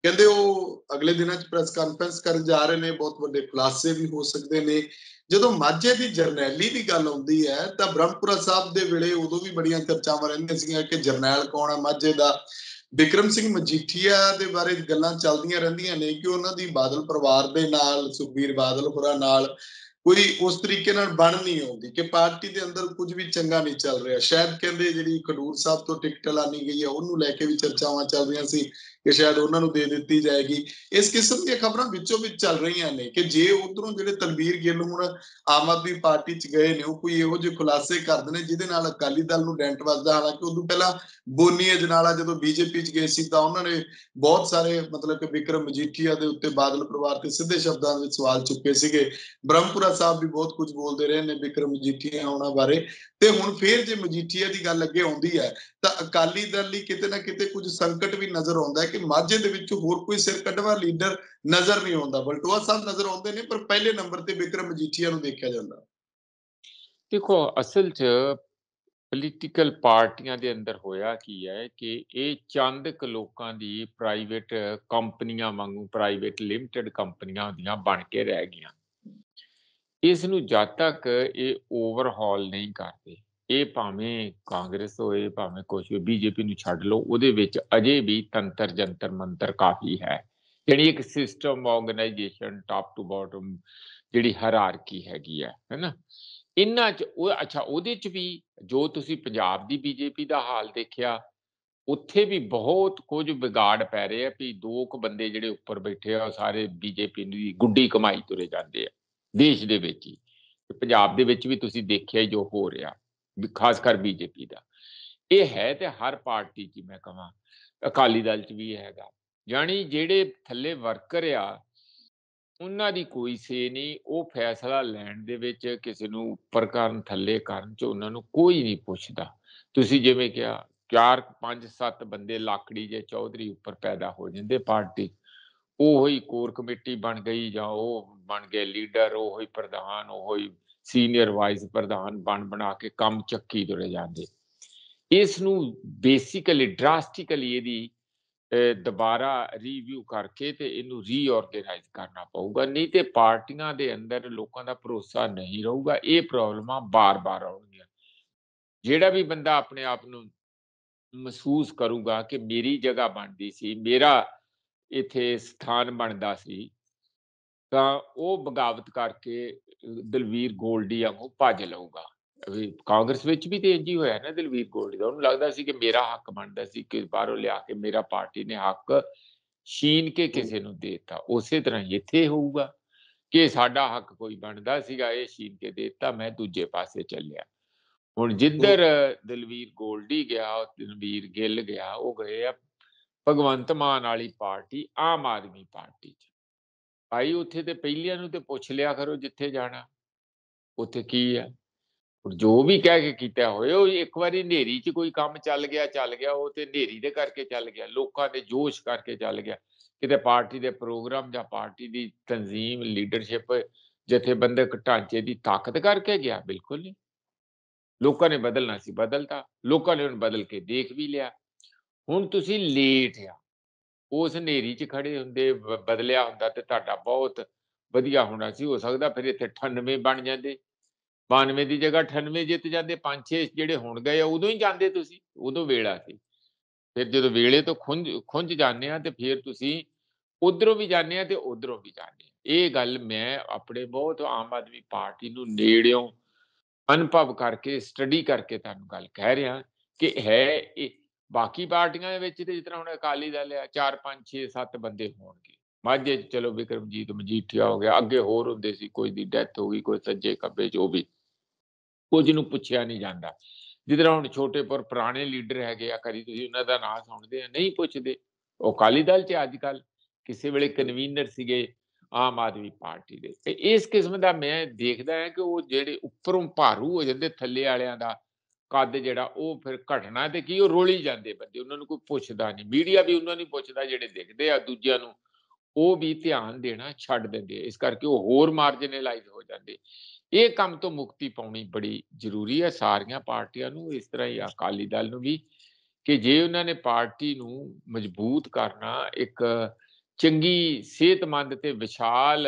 ਕਹਿੰਦੇ ਉਹ ਅਗਲੇ ਦਿਨਾਂ 'ਚ ਪ੍ਰੈਸ ਕਾਨਫਰੰਸ ਕਰਨ ਜਾ ਰਹੇ ਨੇ ਬਹੁਤ ਵੱਡੇ ਖੁਲਾਸੇ ਵੀ ਹੋ ਸਕਦੇ ਨੇ ਜਦੋਂ ਮਾਝੇ ਦੀ ਜਰਨੈਲੀ ਦੀ ਗੱਲ ਆਉਂਦੀ ਹੈ ਤਾਂ ਬ੍ਰਹਮਪੁਰਾ ਸਾਹਿਬ ਦੇ ਵੇਲੇ ਉਦੋਂ ਵੀ ਬੜੀਆਂ ਚਰਚਾਵਾਂ ਰਹਿੰਦੀਆਂ ਸੀਗੀਆਂ ਕਿ ਜਰਨੈਲ ਕੌਣ ਹੈ ਮਾਝੇ ਦਾ ਵਿਕਰਮ ਸਿੰਘ ਮਜੀਠੀਆ ਦੇ ਬਾਰੇ ਗੱਲਾਂ ਚੱਲਦੀਆਂ ਰਹਿੰਦੀਆਂ ਨੇ ਕਿ ਉਹਨਾਂ ਦੀ ਬਾਦਲ ਪਰਿਵਾਰ ਦੇ ਨਾਲ ਸੁਖਬੀਰ ਬਾਦਲ ਹੋਰਾਂ ਨਾਲ ਕੋਈ ਉਸ ਤਰੀਕੇ ਨਾਲ ਬਣ ਨਹੀਂ ਆਉਂਦੀ ਕਿ ਪਾਰਟੀ ਦੇ ਅੰਦਰ ਕੁਝ ਵੀ ਚੰਗਾ ਨਹੀਂ ਚੱਲ ਰਿਹਾ ਸ਼ਾਇਦ ਕਹਿੰਦੇ ਜਿਹੜੀ ਖਡੂਰ ਸਾਹਿਬ ਤੋਂ ਟਿਕਟ ਲਾਣੀ ਗਈ ਹੈ ਉਹਨੂੰ ਲੈ ਕੇ ਵੀ ਚਰਚਾਵਾਂ ਚੱਲ ਰਹੀਆਂ ਸੀ ਕਿ ਸ਼ਾਇਦ ਉਹਨਾਂ ਨੂੰ ਦੇ ਦਿੱਤੀ ਜਾਏਗੀ ਇਸ ਕਿਸਮ ਦੀਆਂ ਖਬਰਾਂ ਵਿੱਚੋਂ ਵਿੱਚ ਚੱਲ ਰਹੀਆਂ ਨੇ ਕਿ ਜੇ ਉਧਰੋਂ ਜਿਹੜੇ ਤਨਵੀਰ ਗਿੱਲ ਹੁਣ ਆਮ ਆਦਮੀ ਪਾਰਟੀ 'ਚ ਗਏ ਨੇ ਉਹ ਕੋਈ ਇਹੋ ਜਿਹੇ ਖੁਲਾਸੇ ਕਰਦੇ ਨੇ ਜਿਹਦੇ ਨਾਲ ਅਕਾਲੀ ਦਲ ਨੂੰ ਡੈਂਟ ਵੱਜਦਾ ਹਾਲਾਂਕਿ ਉਦੋਂ ਪਹਿਲਾਂ ਬੋਨੀ ਅਜਨਾਲਾ ਜਦੋਂ ਬੀਜੇਪੀ 'ਚ ਗਏ ਸੀ ਤਾਂ ਉਹਨਾਂ ਨੇ ਬਹੁਤ ਸਾਰੇ ਮਤਲਬ ਕਿ ਵਿਕਰਮ ਮਜੀਠੀਆ ਦੇ ਉੱਤੇ ਬਾਦਲ ਪਰਿਵਾਰ ਤੇ ਸਿੱਧੇ ਸ਼ਬਦਾਂ ਵਿੱਚ ਸਵਾਲ ਚੁੱਕੇ ਸੀਗੇ ਬ੍ਰਹਮਪੁਰਾ ਸਾਹਿਬ ਵੀ ਬਹੁਤ ਕੁਝ ਬੋਲਦੇ ਰਹੇ ਨੇ ਵਿਕਰਮ ਮਜੀਠੀਆ ਉਹਨਾਂ ਬਾਰੇ ਤੇ ਹੁਣ ਫੇਰ ਜੇ ਮਜੀਠੀਆ ਦੀ ਗੱਲ ਅੱਗੇ ਆਉਂਦੀ ਹੈ ਤਾਂ ਅਕਾਲੀ ਦਲ ਲਈ ਕਿਤੇ ਨਾ ਕਿਤੇ ਕੁਝ ਸੰਕਟ ਵੀ ਨਜ਼ਰ ਆਉਂਦਾ ਕਿ ਮਾਝੇ ਦੇ ਵਿੱਚ ਹੋਰ ਕੋਈ ਸਿਰ ਕੱਢਵਾ ਲੀਡਰ ਨਜ਼ਰ ਨਹੀਂ ਆਉਂਦਾ ਬਲਟੋਆ ਸਾਹਿਬ ਨਜ਼ਰ ਆਉਂਦੇ ਨੇ ਪਰ ਪਹਿਲੇ ਨੰਬਰ ਤੇ ਵਿਕਰਮ ਮਜੀਠੀਆ ਨੂੰ ਦੇਖਿਆ ਜਾਂਦਾ ਦੇਖੋ ਅਸਲ 'ਚ ਪੋਲੀਟੀਕਲ ਪਾਰਟੀਆਂ ਦੇ ਅੰਦਰ ਹੋਇਆ ਕੀ ਹੈ ਕਿ ਇਹ ਚੰਦ ਕ ਲੋਕਾਂ ਦੀ ਪ੍ਰਾਈਵੇਟ ਕੰਪਨੀਆਂ ਵਾਂਗੂ ਪ੍ਰਾਈਵੇਟ ਲਿਮਟਿਡ ਕੰਪਨੀਆਂ ਹੁੰਦੀਆਂ ਬਣ ਕੇ ਰਹਿ ਗਈਆਂ ਇਸ ਨੂੰ ਜਦ ਤੱਕ ਇਹ ਓਵਰਹਾਲ ਨਹੀਂ ਕਰਦੇ ਇਹ ਭਾਵੇਂ ਕਾਂਗਰਸ ਹੋਏ ਭਾਵੇਂ ਕੁਝ ਬੀਜੇਪੀ ਨੂੰ ਛੱਡ ਲਓ ਉਹਦੇ ਵਿੱਚ ਅਜੇ ਵੀ ਤੰਤਰ ਜੰਤਰ ਮੰਤਰ ਕਾਫੀ ਹੈ ਜਿਹੜੀ ਇੱਕ system organisation top to bottom ਜਿਹੜੀ ਹਾਇਰਾਰਕੀ ਹੈਗੀ ਹੈ ਹੈਨਾ ਇੰਨਾ ਚ ਉਹ ਅੱਛਾ ਉਹਦੇ ਚ ਵੀ ਜੋ ਤੁਸੀਂ ਪੰਜਾਬ ਦੀ ਬੀਜੇਪੀ ਦਾ ਹਾਲ ਦੇਖਿਆ ਉੱਥੇ ਵੀ ਬਹੁਤ ਕੁਝ ਵਿਗਾੜ ਪੈ ਰਹੇ ਆ ਵੀ ਦੋ ਕੁ ਬੰਦੇ ਜਿਹੜੇ ਉੱਪਰ ਬੈਠੇ ਆ ਸਾਰੇ ਬੀਜੇਪੀ ਦੀ ਗੁੱਡੀ ਕਮਾਈ ਤੁਰੇ ਜਾਂਦੇ ਆ ਦੇਸ਼ ਦੇ ਵਿੱਚ ਹੀ ਪੰਜਾਬ ਦੇ ਵਿੱਚ ਵੀ ਤੁਸੀਂ ਦੇਖਿਆ ਜੋ ਹੋ ਰਿਹਾ ਖਾਸ ਕਰ ਬੀਜੇਪੀ ਦਾ ਇਹ ਹੈ ਤੇ ਹਰ ਪਾਰਟੀ 'ਚ ਮੈਂ ਕਹਾਂ ਅਕਾਲੀ ਦਲ 'ਚ ਵੀ ਹੈਗਾ ਯਾਨੀ ਜਿਹੜੇ ਥੱਲੇ ਵਰਕਰ ਆ ਉਹਨਾਂ ਦੀ ਕੋਈ ਸੇ ਨਹੀਂ ਉਹ ਫੈਸਲਾ ਲੈਣ ਦੇ ਵਿੱਚ ਕਿਸੇ ਨੂੰ ਉੱਪਰ ਕਰਨ ਥੱਲੇ ਕਰਨ 'ਚ ਉਹਨਾਂ ਨੂੰ ਕੋਈ ਨਹੀਂ ਪੁੱਛਦਾ ਤੁਸੀਂ ਜਿਵੇਂ ਕਿਹਾ ਚਾਰ ਪੰਜ ਸੱਤ ਬੰਦੇ ਲਾਕੜੀ ਜੇ ਚੌਧਰੀ ਉੱਪਰ ਪੈਦਾ ਹੋ ਜਾਂਦੇ ਪਾਰਟੀ ਉਹ ਹੀ ਕੋਰ ਕਮੇਟੀ ਬਣ ਗਈ ਜਾਂ ਉਹ ਬਣ ਗਏ ਲੀਡਰ ਉਹ ਹੀ ਪ੍ਰਧਾਨ ਉਹ ਹੀ ਸੀਨੀਅਰ ਵਾਈਸ ਪ੍ਰਧਾਨ ਬਣ ਬਣਾ ਕੇ ਕੰਮ ਚੱਕੀ ਦੁਰੇ ਜਾਂਦੇ ਇਸ ਨੂੰ ਬੇਸਿਕਲੀ ਡਰਾਸਟਿਕਲੀ ਇਹਦੀ ਦੁਬਾਰਾ ਰੀਵਿਊ ਕਰਕੇ ਤੇ ਇਹਨੂੰ ਰੀਆਰਗੇਨਾਈਜ਼ ਕਰਨਾ ਪਊਗਾ ਨਹੀਂ ਤੇ ਪਾਰਟੀਆਂ ਦੇ ਅੰਦਰ ਲੋਕਾਂ ਦਾ ਭਰੋਸਾ ਨਹੀਂ ਰਹੂਗਾ ਇਹ ਪ੍ਰੋਬਲਮਾਂ ਬਾਰ-ਬਾਰ ਆਉਣਗੀਆਂ ਜਿਹੜਾ ਵੀ ਬੰਦਾ ਆਪਣੇ ਆਪ ਨੂੰ ਮਹਿਸੂਸ ਕਰੂਗਾ ਕਿ ਮੇਰੀ ਜਗ੍ਹਾ ਬਣਦੀ ਸੀ ਮੇਰਾ ਇੱਥੇ ਸਥਾਨ ਬਣਦਾ ਸੀ ਤਾਂ ਉਹ ਬਗਾਵਤ ਕਰਕੇ ਦਲਵੀਰ ਗੋਲਡੀ ਵਾਂਗੂ ਭੱਜ ਲਊਗਾ ਕਾਂਗਰਸ ਵਿੱਚ ਵੀ ਤੇ ਇੰਜੀ ਹੋਇਆ ਨਾ ਦਲਵੀਰ ਗੋਲਡੀ ਦਾ ਉਹਨੂੰ ਲੱਗਦਾ ਸੀ ਕਿ ਮੇਰਾ ਹੱਕ ਬਣਦਾ ਸੀ ਕਿ ਬਾਹਰੋਂ ਲਿਆ ਕੇ ਮੇਰਾ ਪਾਰਟੀ ਨੇ ਹੱਕ ਛੀਨ ਕੇ ਕਿਸੇ ਨੂੰ ਦੇਤਾ ਉਸੇ ਤਰ੍ਹਾਂ ਇੱਥੇ ਹੋਊਗਾ ਕਿ ਸਾਡਾ ਹੱਕ ਕੋਈ ਬਣਦਾ ਸੀਗਾ ਇਹ ਛੀਨ ਕੇ ਦੇਤਾ ਮੈਂ ਦੂਜੇ ਪਾਸੇ ਚੱਲਿਆ ਹੁਣ ਜਿੱਧਰ ਦਲਵੀਰ ਗੋਲਡੀ ਗਿਆ ਉਹ ਦਲਵੀਰ ਗਿੱਲ ਗਿਆ ਉਹ ਗਏ ਆ ਭਗਵੰਤ ਮਾਨ ਵਾਲੀ ਪਾਰਟੀ ਆਮ ਆਦਮੀ ਪਾਰਟੀ ਚ ਭਾਈ ਉੱਥੇ ਤੇ ਪਹਿਲਿਆਂ ਨੂੰ ਤੇ ਪੁੱਛ ਲਿਆ ਕਰੋ ਜਿੱਥੇ ਜਾਣਾ ਉੱਥੇ ਕੀ ਹੈ ਜੋ ਵੀ ਕਹਿ ਕੇ ਕੀਤਾ ਹੋਇਆ ਉਹ ਇੱਕ ਵਾਰੀ ਨੇਰੀ 'ਚ ਕੋਈ ਕੰਮ ਚੱਲ ਗਿਆ ਚੱਲ ਗਿਆ ਉਹ ਤੇ ਨੇਰੀ ਦੇ ਕਰਕੇ ਚੱਲ ਗਿਆ ਲੋਕਾਂ ਦੇ ਜੋਸ਼ ਕਰਕੇ ਚੱਲ ਗਿਆ ਕਿਤੇ ਪਾਰਟੀ ਦੇ ਪ੍ਰੋਗਰਾਮ ਜਾਂ ਪਾਰਟੀ ਦੀ ਤਨਜ਼ੀਮ ਲੀਡਰਸ਼ਿਪ ਜਿੱਥੇ ਬੰਦੇ ਢਾਂਚੇ ਦੀ ਤਾਕਤ ਕਰਕੇ ਗਿਆ ਬਿਲਕੁਲ ਨਹੀਂ ਲੋਕਾਂ ਨੇ ਬਦਲਣਾ ਸੀ ਬਦਲਤਾ ਲੋਕਾਂ ਨੇ ਉਹਨੂੰ ਬਦਲ ਕੇ ਦੇਖ ਵੀ ਲਿਆ ਹੁਣ ਤੁਸੀਂ ਲੇਟ ਆ ਉਸ ਹਨੇਰੀ 'ਚ ਖੜੇ ਹੁੰਦੇ ਬਦਲਿਆ ਹੁੰਦਾ ਤੇ ਤੁਹਾਡਾ ਬਹੁਤ ਵਧੀਆ ਹੋਣਾ ਸੀ ਹੋ ਸਕਦਾ ਫਿਰ ਇੱਥੇ 98 ਬਣ ਜਾਂਦੇ 92 ਦੀ ਜਗ੍ਹਾ 98 ਜਿੱਤ ਜਾਂਦੇ 5-6 ਜਿਹੜੇ ਹੁਣ ਗਏ ਉਦੋਂ ਹੀ ਜਾਂਦੇ ਤੁਸੀਂ ਉਦੋਂ ਵੇਲਾ ਸੀ ਫਿਰ ਜਦੋਂ ਵੇਲੇ ਤੋਂ ਖੁੰਝ ਖੁੰਝ ਜਾਂਦੇ ਆ ਤੇ ਫਿਰ ਤੁਸੀਂ ਉਧਰੋਂ ਵੀ ਜਾਂਦੇ ਆ ਤੇ ਉਧਰੋਂ ਵੀ ਜਾਂਦੇ ਆ ਇਹ ਗੱਲ ਮੈਂ ਆਪਣੇ ਬਹੁਤ ਆਮ ਆਦਮੀ ਪਾਰਟੀ ਨੂੰ ਨੇੜਿਓਂ ਅਨੁਭਵ ਕਰਕੇ ਸਟੱਡੀ ਕਰਕੇ ਤੁਹਾਨੂੰ ਗੱਲ ਕਹਿ ਰਿਹਾ ਕਿ ਹੈ ਬਾਕੀ ਪਾਰਟੀਆਂ ਦੇ ਵਿੱਚ ਤੇ ਜਿਸ ਤਰ੍ਹਾਂ ਹੁਣ ਅਕਾਲੀ ਦਲ ਆ 4 5 6 7 ਬੰਦੇ ਹੋਣਗੇ ਮਾਝੇ ਚ ਚਲੋ ਵਿਕਰਮਜੀਤ ਮਜੀਠੀਆ ਹੋ ਗਿਆ ਅੱਗੇ ਹੋਰ ਹੁੰਦੇ ਸੀ ਕੋਈ ਦੀ ਡੈਥ ਹੋ ਗਈ ਕੋਈ ਸੱਜੇ ਕੱਬੇ ਜੋ ਵੀ ਕੁਝ ਨੂੰ ਪੁੱਛਿਆ ਨਹੀਂ ਜਾਂਦਾ ਤਰ੍ਹਾਂ ਹੁਣ ਛੋਟੇ ਪਰ ਪੁਰਾਣੇ ਲੀਡਰ ਹੈਗੇ ਆ ਕਰੀ ਤੁਸੀਂ ਉਹਨਾਂ ਦਾ ਨਾਮ ਸੁਣਦੇ ਆ ਨਹੀਂ ਪੁੱਛਦੇ ਉਹ ਅਕਾਲੀ ਦਲ ਚ ਅੱਜ ਕੱਲ ਕਿਸੇ ਵੇਲੇ ਕਨਵੀਨਰ ਸੀਗੇ ਆਮ ਆਦਮੀ ਪਾਰਟੀ ਦੇ ਤੇ ਇਸ ਕਿਸਮ ਦਾ ਮੈਂ ਦੇਖਦਾ ਹਾਂ ਕਿ ਉਹ ਜਿਹੜੇ ਉੱਪਰੋਂ ਭਾਰੂ ਹੋ ਜਾਂਦੇ ਥੱਲੇ ਵਾਲਿਆਂ ਦਾ ਕੱਦ ਜਿਹੜਾ ਉਹ ਫਿਰ ਘਟਣਾ ਤੇ ਕੀ ਉਹ ਰੋਲੀ ਜਾਂਦੇ ਬੰਦੇ ਉਹਨਾਂ ਨੂੰ ਕੋਈ ਪੁੱਛਦਾ ਨਹੀਂ ਮੀਡੀਆ ਵੀ ਉਹਨਾਂ ਨੂੰ ਪੁੱਛਦਾ ਜਿਹੜੇ ਦੇਖਦੇ ਆ ਦੂਜਿਆਂ ਨੂੰ ਉਹ ਵੀ ਧਿਆਨ ਦੇਣਾ ਛੱਡ ਦਿੰਦੇ ਇਸ ਕਰਕੇ ਉਹ ਹੋਰ ਮਾਰਜਨਲਾਈਜ਼ ਹੋ ਜਾਂਦੇ ਇਹ ਕੰਮ ਤੋਂ ਮੁਕਤੀ ਪਾਉਣੀ ਬੜੀ ਜ਼ਰੂਰੀ ਹੈ ਸਾਰੀਆਂ ਪਾਰਟੀਆਂ ਨੂੰ ਇਸ ਤਰ੍ਹਾਂ ਹੀ ਅਕਾਲੀ ਦਲ ਨੂੰ ਵੀ ਕਿ ਜੇ ਉਹਨਾਂ ਨੇ ਪਾਰਟੀ ਨੂੰ ਮਜ਼ਬੂਤ ਕਰਨਾ ਇੱਕ ਚੰਗੀ ਸਿਹਤਮੰਦ ਤੇ ਵਿਸ਼ਾਲ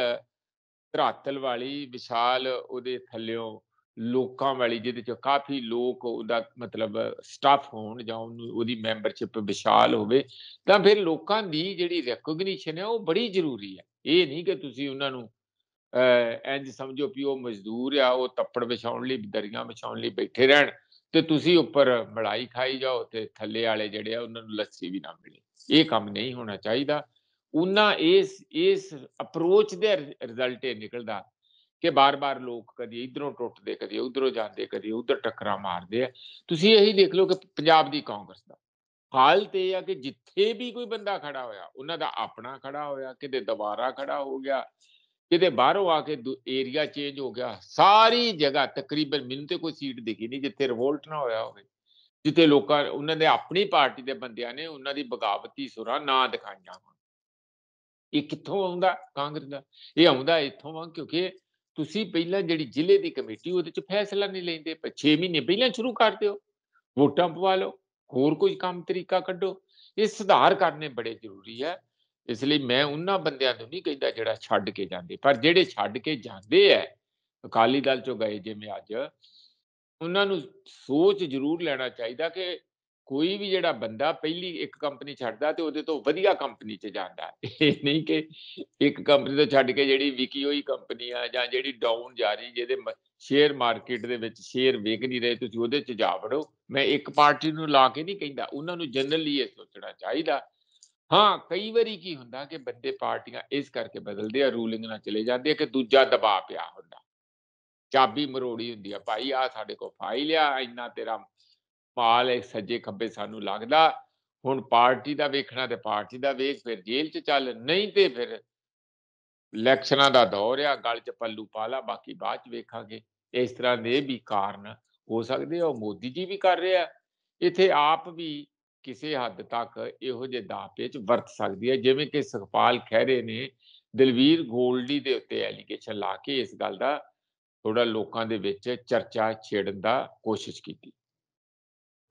ਧਰਾਤਲ ਵਾਲੀ ਵਿਸ਼ਾਲ ਉਹਦੇ ਥੱਲਿਓਂ ਲੋਕਾਂ ਵਾਲੀ ਜਿਹਦੇ ਚ ਕਾਫੀ ਲੋਕ ਉਹਦਾ ਮਤਲਬ ਸਟਾਫ ਹੋਣ ਜਾਂ ਉਹਦੀ ਮੈਂਬਰਸ਼ਿਪ ਵਿਸ਼ਾਲ ਹੋਵੇ ਤਾਂ ਫਿਰ ਲੋਕਾਂ ਦੀ ਜਿਹੜੀ ਰੈਕੋਗਨੀਸ਼ਨ ਹੈ ਉਹ ਬੜੀ ਜ਼ਰੂਰੀ ਹੈ ਇਹ ਨਹੀਂ ਕਿ ਤੁਸੀਂ ਉਹਨਾਂ ਨੂੰ ਇੰਜ ਸਮਝੋ ਕਿ ਉਹ ਮਜ਼ਦੂਰ ਆ ਉਹ ਤੱਪੜ ਵਿਛਾਉਣ ਲਈ ਦਰੀਆਂ ਵਿਛਾਉਣ ਲਈ ਬੈਠੇ ਰਹਿਣ ਤੇ ਤੁਸੀਂ ਉੱਪਰ ਮੜਾਈ ਖਾਈ ਜਾਓ ਤੇ ਥੱਲੇ ਵਾਲੇ ਜਿਹੜੇ ਆ ਉਹਨਾਂ ਨੂੰ ਲੱਸੀ ਵੀ ਨਾ ਮਿਲੇ ਇਹ ਕੰਮ ਨਹੀਂ ਹੋਣਾ ਚਾਹੀਦਾ ਉਹਨਾਂ ਇਸ ਇਸ ਅਪਰੋਚ ਦੇ ਰਿਜ਼ਲਟ ਇਹ ਨਿਕਲਦਾ ਕਿ ਬਾਰ-ਬਾਰ ਲੋਕ ਕਦੀ ਇਧਰੋਂ ਟੁੱਟਦੇ ਕਦੀ ਉਧਰੋਂ ਜਾਂਦੇ ਕਦੀ ਉਧਰ ਟੱਕਰਾ ਮਾਰਦੇ ਆ ਤੁਸੀਂ ਇਹੀ ਦੇਖ ਲਓ ਕਿ ਪੰਜਾਬ ਦੀ ਕਾਂਗਰਸ ਦਾ ਹਾਲ ਤੇ ਆ ਕਿ ਜਿੱਥੇ ਵੀ ਕੋਈ ਬੰਦਾ ਖੜਾ ਹੋਇਆ ਉਹਨਾਂ ਦਾ ਆਪਣਾ ਖੜਾ ਹੋਇਆ ਕਿਤੇ ਦੁਬਾਰਾ ਖੜਾ ਹੋ ਗਿਆ ਕਿਤੇ ਬਾਹਰੋਂ ਆ ਕੇ ਏਰੀਆ ਚੇਂਜ ਹੋ ਗਿਆ ਸਾਰੀ ਜਗ੍ਹਾ ਤਕਰੀਬਨ ਮਿੰਨ ਤੇ ਕੋਈ ਸੀਟ ਦਿਖੀ ਨਹੀਂ ਜਿੱਥੇ ਰਿਵੋਲਟ ਨਾ ਹੋਇਆ ਹੋਵੇ ਜਿੱਥੇ ਲੋਕਾਂ ਉਹਨਾਂ ਦੇ ਆਪਣੀ ਪਾਰਟੀ ਦੇ ਬੰਦਿਆਂ ਨੇ ਉਹਨਾਂ ਦੀ ਬਗਾਵਤੀ ਸੁਰਾ ਨਾ ਦਿਖਾਈਆਂ ਇਹ ਕਿੱਥੋਂ ਆਉਂਦਾ ਕਾਂਗਰਸ ਦਾ ਇਹ ਆਉਂਦਾ ਇੱਥੋਂ ਵਾਂ ਕਿਉਂਕਿ ਤੁਸੀਂ ਪਹਿਲਾਂ ਜਿਹੜੀ ਜ਼ਿਲ੍ਹੇ ਦੀ ਕਮੇਟੀ ਉਹਦੇ 'ਚ ਫੈਸਲਾ ਨਹੀਂ ਲੈਂਦੇ ਪਰ 6 ਮਹੀਨੇ ਪਹਿਲਾਂ ਸ਼ੁਰੂ ਕਰ ਦਿਓ ਵੋਟਾਂ ਪਵਾ ਲਓ ਹੋਰ ਕੋਈ ਕੰਮ ਤਰੀਕਾ ਕੱਢੋ ਇਹ ਸੁਧਾਰ ਕਰਨੇ ਬੜੇ ਜ਼ਰੂਰੀ ਹੈ ਇਸ ਲਈ ਮੈਂ ਉਹਨਾਂ ਬੰਦਿਆਂ ਨੂੰ ਨਹੀਂ ਕਹਿੰਦਾ ਜਿਹੜਾ ਛੱਡ ਕੇ ਜਾਂਦੇ ਪਰ ਜਿਹੜੇ ਛੱਡ ਕੇ ਜਾਂਦੇ ਐ ਅਕਾਲੀ ਦਲ ਚੋਂ ਗਏ ਜਿਵੇਂ ਅੱਜ ਉਹਨਾਂ ਨੂੰ ਸੋਚ ਜ਼ਰੂਰ ਲੈਣਾ ਚਾਹੀਦਾ ਕਿ ਕੋਈ ਵੀ ਜਿਹੜਾ ਬੰਦਾ ਪਹਿਲੀ ਇੱਕ ਕੰਪਨੀ ਛੱਡਦਾ ਤੇ ਉਹਦੇ ਤੋਂ ਵਧੀਆ ਕੰਪਨੀ 'ਚ ਜਾਂਦਾ ਇਹ ਨਹੀਂ ਕਿ ਇੱਕ ਕੰਪਨੀ ਤੋਂ ਛੱਡ ਕੇ ਜਿਹੜੀ ਵਿਕੀ ਹੋਈ ਕੰਪਨੀ ਆ ਜਾਂ ਜਿਹੜੀ ਡਾਊਨ ਜਾ ਰਹੀ ਜਿਹਦੇ ਸ਼ੇਅਰ ਮਾਰਕੀਟ ਦੇ ਵਿੱਚ ਸ਼ੇਅਰ ਵੇਚ ਨਹੀਂ ਰਹੇ ਤੁਸੀਂ ਉਹਦੇ 'ਚ ਜਾ ਵੜੋ ਮੈਂ ਇੱਕ ਪਾਰਟੀ ਨੂੰ ਲਾ ਕੇ ਨਹੀਂ ਕਹਿੰਦਾ ਉਹਨਾਂ ਨੂੰ ਜਨਰਲੀ ਇਹ ਸੋਚਣਾ ਚਾਹੀਦਾ ਹਾਂ ਕਈ ਵਾਰੀ ਕੀ ਹੁੰਦਾ ਕਿ ਬੰਦੇ ਪਾਰਟੀਆਂ ਇਸ ਕਰਕੇ ਬਦਲਦੇ ਆ ਰੂਲਿੰਗ ਨਾਲ ਚਲੇ ਜਾਂਦੇ ਆ ਕਿ ਦੂਜਾ ਦਬਾਅ ਪਿਆ ਹੁੰਦਾ ਚਾਬੀ ਮਰੋੜੀ ਹੁੰਦੀ ਆ ਭਾਈ ਆ ਸਾਡੇ ਕੋਲ ਫਾਈਲ ਆ ਇੰਨਾ ਤੇਰਾ ਪਾਲ ਇਹ ਸੱਜੇ ਖੱਬੇ ਸਾਨੂੰ ਲੱਗਦਾ ਹੁਣ ਪਾਰਟੀ ਦਾ ਵੇਖਣਾ ਤੇ ਪਾਰਟੀ ਦਾ ਵੇਖ ਫਿਰ ਜੇਲ੍ਹ 'ਚ ਚੱਲ ਨਹੀਂ ਤੇ ਫਿਰ ਇਲੈਕਸ਼ਨਾਂ ਦਾ ਦੌਰ ਆ ਗੱਲ 'ਚ ਪੱਲੂ ਪਾਲਾ ਬਾਕੀ ਬਾਅਦ 'ਚ ਵੇਖਾਂਗੇ ਇਸ ਤਰ੍ਹਾਂ ਦੇ ਵੀ ਕਾਰਨ ਹੋ ਸਕਦੇ ਆ ਮੋਦੀ ਜੀ ਵੀ ਕਰ ਰਿਹਾ ਇੱਥੇ ਆਪ ਵੀ ਕਿਸੇ ਹੱਦ ਤੱਕ ਇਹੋ ਜਿਹੇ ਦਾਪੇ 'ਚ ਵਰਤ ਸਕਦੀ ਹੈ ਜਿਵੇਂ ਕਿ ਸੁਖਪਾਲ ਖਹਿਰੇ ਨੇ ਦਿਲਵੀਰ ਗੋਲਡੀ ਦੇ ਉੱਤੇ ਐਲੀਗੇਸ਼ਨ ਲਾ ਕੇ ਇਸ ਗੱਲ ਦਾ ਥੋੜਾ ਲੋਕਾਂ ਦੇ ਵਿੱਚ ਚਰਚਾ ਛੇੜਨ ਦਾ ਕੋਸ਼ਿਸ਼ ਕੀਤੀ